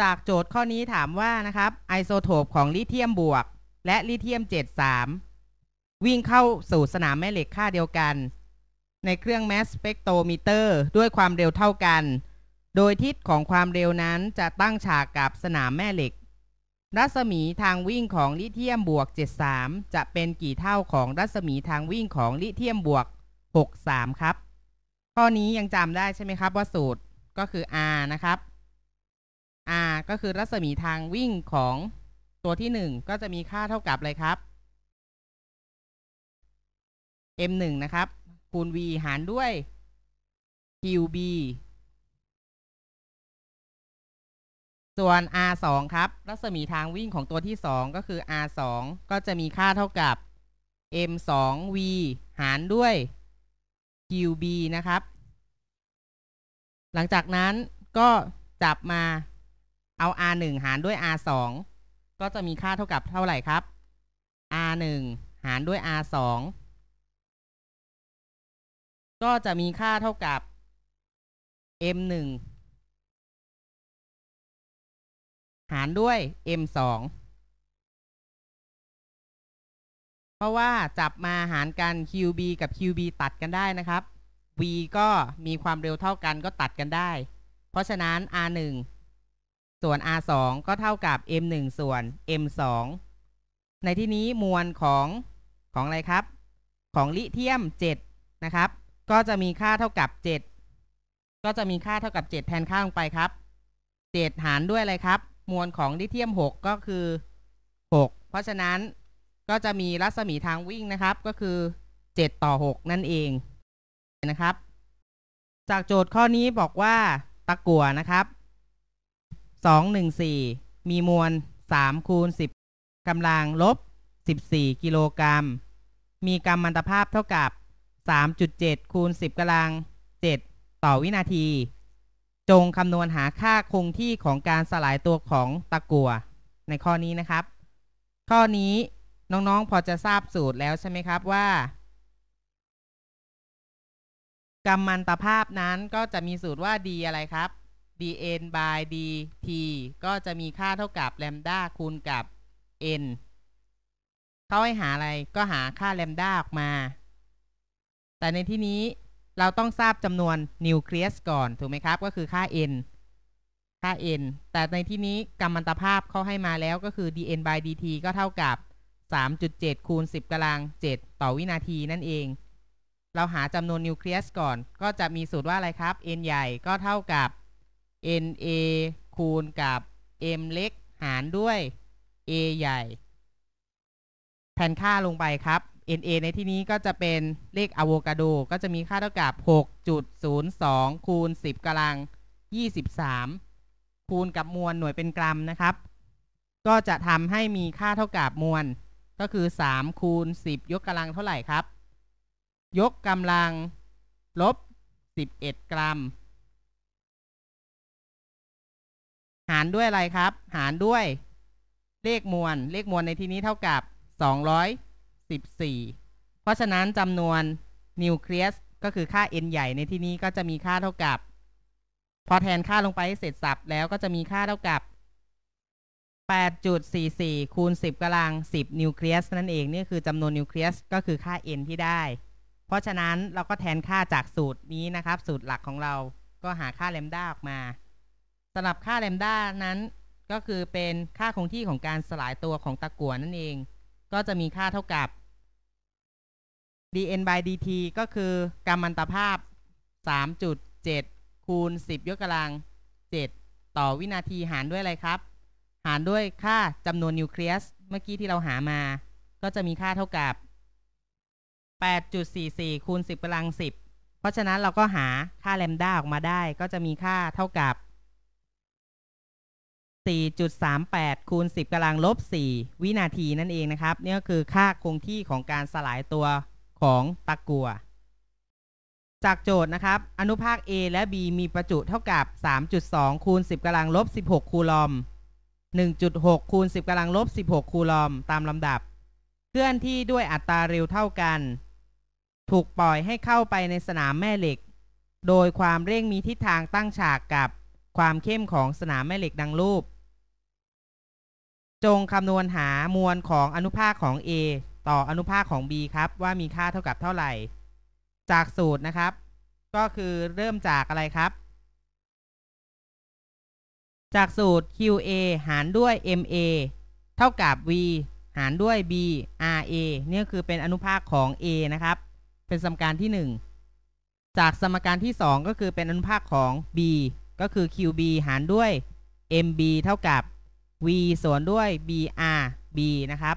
จากโจทย์ข้อนี้ถามว่านะครับไอโซโทปของลิเทียมบวก และลิเทียม 73 วิ่งเข้าสู่สนามแม่เหล็กค่าเดียวกันในเครื่องแมสสเปกโตมิเตอร์ด้วยความเร็วเท่ากัน โดยทิศของความเร็วนั้นจะตั้งฉากกับสนามแม่เหล็ก รัศมีทางวิ่งของลิเทียมบวก 73 จะเป็นกี่เท่าของรัศมีทางวิ่งของลิเทียมบวก 63 ครับ ข้อนี้ยังจำได้ใช่ไหมครับว่าสูตรก็คือ r นะครับ r ก็คือรัศมีทางวิ่งของตัวที่ 1 ก็จะมีค่าเท่ากับอะไรครับ
m 1นะครับคูณ v หารด้วย qb
ส่วน r 2ครับ รัศมีทางวิ่งของตัวที่ 2 ก็คือ r 2ก็จะมีค่าเท่ากับ m 2 v หารด้วย qb นะครับ หลังจากนั้นก็จับมาเอา r 1หารด้วย r 2ก็จะมีค่าเท่ากับเท่าไหร่ครับ
r 1หารด้วย r 2ก็จะมีค่าเท่ากับ m หนึ่งหารด้วย m สองเพราะว่าจับมาหารกัน qb กับ qb ตัดกันได้นะครับ
v ก็มีความเร็วเท่ากันก็ตัดกันได้ เพราะฉะนั้น r หนึ่งส่วน r สองก็เท่ากับ m หนึ่งส่วน m สองในที่นี้มวลของ ของอะไรครับ ของลิเทียมเจ็ดนะครับก็จะมีค่าเท่ากับ 7 ก็จะมีค่าเท่ากับ 7 แทนค่าลงไปครับ7หารด้วยอะไรครับ มวลของลิเทียม6ก็คือ
6
เพราะฉะนั้นก็จะมีรัศมีทางวิ่งนะครับก็คือ 7 ต่อ 6 นั่นเองนะครับ จากโจทย์ข้อนี้บอกว่าตะกั่วนะครับ 214 มีมวล3คูณ10กำลังลบ14กิโลกรัม มีกรรมันตภาพเท่ากับ3.7 คูณ 10กำลัง 7 ต่อวินาที จงคำนวณหาค่าคงที่ของการสลายตัวของตะกั่ว ในข้อนี้นะครับ ข้อนี้น้องๆพอจะทราบสูตรแล้วใช่ไหมครับว่ากำมันตภาพนั้นก็จะมีสูตรว่า d อะไรครับ dn by dt ก็จะมีค่าเท่ากับแลมด้าคูณกับ n เขาให้หาอะไรก็หาค่าแลมด้าออกมาแต่ในที่นี้เราต้องทราบจำนวนนิวเคลียสก่อน ถูกไหมครับ ก็คือค่า n ค่า n แต่ในที่นี้กรรมันตภาพเขาให้มาแล้วก็คือ dn by dt ก็เท่ากับ 3.7 คูณ 10กำลัง7 ต่อวินาทีนั่นเอง เราหาจำนวนนิวเคลียสก่อน ก็จะมีสูตรว่าอะไรครับ n ใหญ่ก็เท่ากับ na คูณกับ m เล็กหารด้วย a ใหญ่ แทนค่าลงไปครับ NA ในที่นี้ก็จะเป็นเลขอะโวคาโด ก็จะมีค่าเท่ากับ 6.02คูณ10กำลัง23 คูณกับมวลหน่วยเป็นกรัมนะครับ ก็จะทำให้มีค่าเท่ากับมวลก็คือ3คูณ10 ยกกำลังเท่าไหร่ครับ ยกกำลังลบ11 กรัม หารด้วยอะไรครับ หารด้วย เลขมวลเลขมวลในที่นี้เท่ากับ 200 14 เพราะฉะนั้นจำนวนนิวเคลียสก็คือค่า n ใหญ่ในที่นี้ก็จะมีค่าเท่ากับ พอแทนค่าลงไปให้เสร็จสับแล้วก็จะมีค่าเท่ากับ 8.44คูณ10กำลัง10นิวเคลียสนั่นเองนี่คือจำนวนนิวเคลียสก็คือค่า n ที่ได้ เพราะฉะนั้นเราก็แทนค่าจากสูตรนี้นะครับ สูตรหลักของเราก็หาค่าแลมด้าออกมาสำหรับค่าแลมด้านั้นก็คือเป็นค่าคงที่ของการสลายตัวของตะกั่วนั่นเองก็จะมีค่าเท่ากับ dn by dt ก็คือกัรมันตภาพ 3.7 คูณ 10 ยกกำลัง 7 ต่อวินาทีหารด้วยอะไรครับ หารด้วยค่าจำนวนนิวเคลียสเมื่อกี้ที่เราหามาก็จะมีค่าเท่ากับ 8.44 คูณ 10กำลัง 10 เพราะฉะนั้นเราก็หาค่าแลมด้าออกมาได้ก็จะมีค่าเท่ากับ 4.38 คูณ 10กำลังลบ 4 วินาทีนั่นเองนะครับ นี่ก็คือค่าคงที่ของการสลายตัวของตะกัวจากโจทย์นะครับ อนุภาค A และ B มีประจุ เท่ากับ 3.2 คูณ 10กำลังลบ 16 คูลอม 1.6 คูณ 10กำลังลบ 16 คูลอมตามลำดับเคลื่อนที่ด้วยอัตราเร็วเท่ากัน ถูกปล่อยให้เข้าไปในสนามแม่เหล็ก โดยความเร่งมีทิศทางตั้งฉากกับความเข้มของสนามแม่เหล็กดังรูป จงคำนวณหามวลของอนุภาคของ A ต่ออนุภาคของ b ครับว่ามีค่าเท่ากับเท่าไหร่ จากสูตรนะครับก็คือเริ่มจากอะไรครับ จากสูตร qa หารด้วย ma เท่ากับ v หารด้วย b r a เนี่ยคือเป็นอนุภาคของ a นะครับเป็นสมการที่ 1 จากสมการที่ 2 ก็คือเป็นอนุภาคของ b ก็คือ qb หารด้วย mb เท่ากับ v ส่วนด้วย br b นะครับ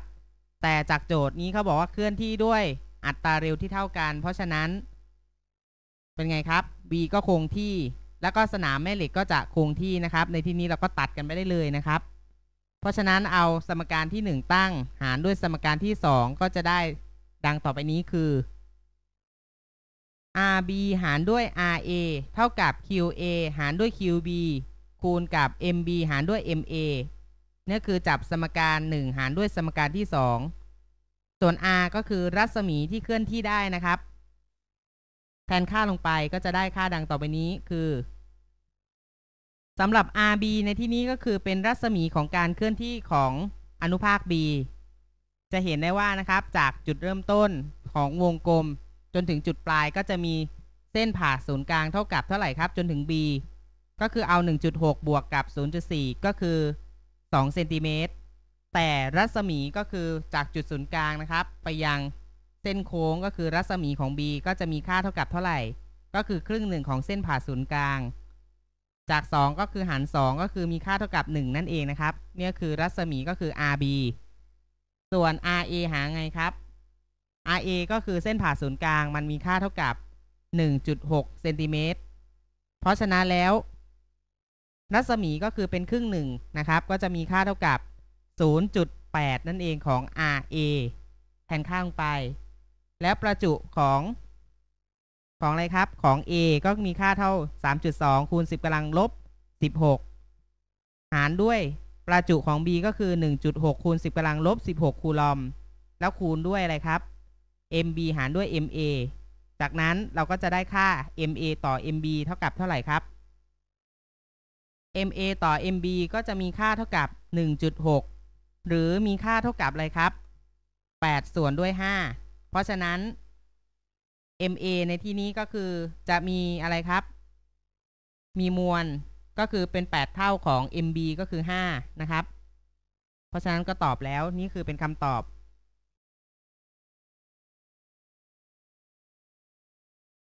แต่จากโจทย์นี้เขาบอกว่าเคลื่อนที่ด้วยอัตราเร็วที่เท่ากัน เพราะฉะนั้น เป็นไงครับ b ก็คงที่ แล้วก็สนามแม่เหล็กก็จะคงที่นะครับ ในที่นี้เราก็ตัดกันไปได้เลยนะครับ เพราะฉะนั้นเอาสมการที่ 1 ตั้ง หารด้วยสมการที่ 2 ก็จะได้ดังต่อไปนี้คือ rb หารด้วย ra เท่ากับ qa หารด้วย qb คูณกับ mb หารด้วย ma นี่คือจับสมการ 1 หารด้วยสมการที่ 2 ส่วน r ก็คือรัศมีที่เคลื่อนที่ได้นะครับ แทนค่าลงไปก็จะได้ค่าดังต่อไปนี้คือสำหรับ RB ในที่นี้ก็คือเป็นรัศมีของการเคลื่อนที่ของอนุภาค B จะเห็นได้ว่านะครับจากจุดเริ่มต้นของวงกลม จนถึงจุดปลายก็จะมีเส้นผ่าศูนย์กลางเท่ากับเท่าไหร่ครับจนถึง B ก็คือเอา 1.6 บวกกับ0.4ก็คือ2เซนติเมตรแต่รัศมีก็คือจากจุดศูนย์กลางนะครับ ไปยังเส้นโค้งก็คือรัศมีของ b ก็จะมีค่าเท่ากับเท่าไหร่ ก็คือครึ่งหนึ่งของเส้นผ่าศูนย์กลาง จาก 2 ก็คือหาร 2 ก็คือมีค่าเท่ากับ 1 นั่นเองนะครับเนี่ยคือรัศมีก็คือ rb ส่วน ra หาไงครับ ra ก็คือเส้นผ่าศูนย์กลางมันมีค่าเท่ากับ 1.6เซนติเมตรเพราะฉะนั้นแล้วรัศมีก็คือเป็นครึ่งหนึ่งนะครับ ก็จะมีค่าเท่ากับ 0.8 นั่นเองของ RA แทนค่าลงไป แล้วประจุของ ของอะไรครับของ A ก็มีค่าเท่า 3.2 คูณ10กำลังลบ16 หารด้วยประจุของ B ก็คือ 1.6 คูณ10กำลังลบ16คูลอม แล้วคูณด้วยอะไรครับ MB หารด้วย MA จากนั้นเราก็จะได้ค่า MA ต่อ MB เท่ากับเท่าไหร่ครับ MA ต่อ MB ก็จะมีค่าเท่ากับ 1.6 หรือมีค่าเท่ากับอะไรครับ 8 ส่วนด้วย 5 เพราะฉะนั้น MA ในที่นี้ก็คือจะมีอะไรครับ มีมวลก็คือเป็น 8 เท่าของ MB
ก็คือ 5 นะครับเพราะฉะนั้นก็ตอบแล้วนี่คือเป็นคำตอบ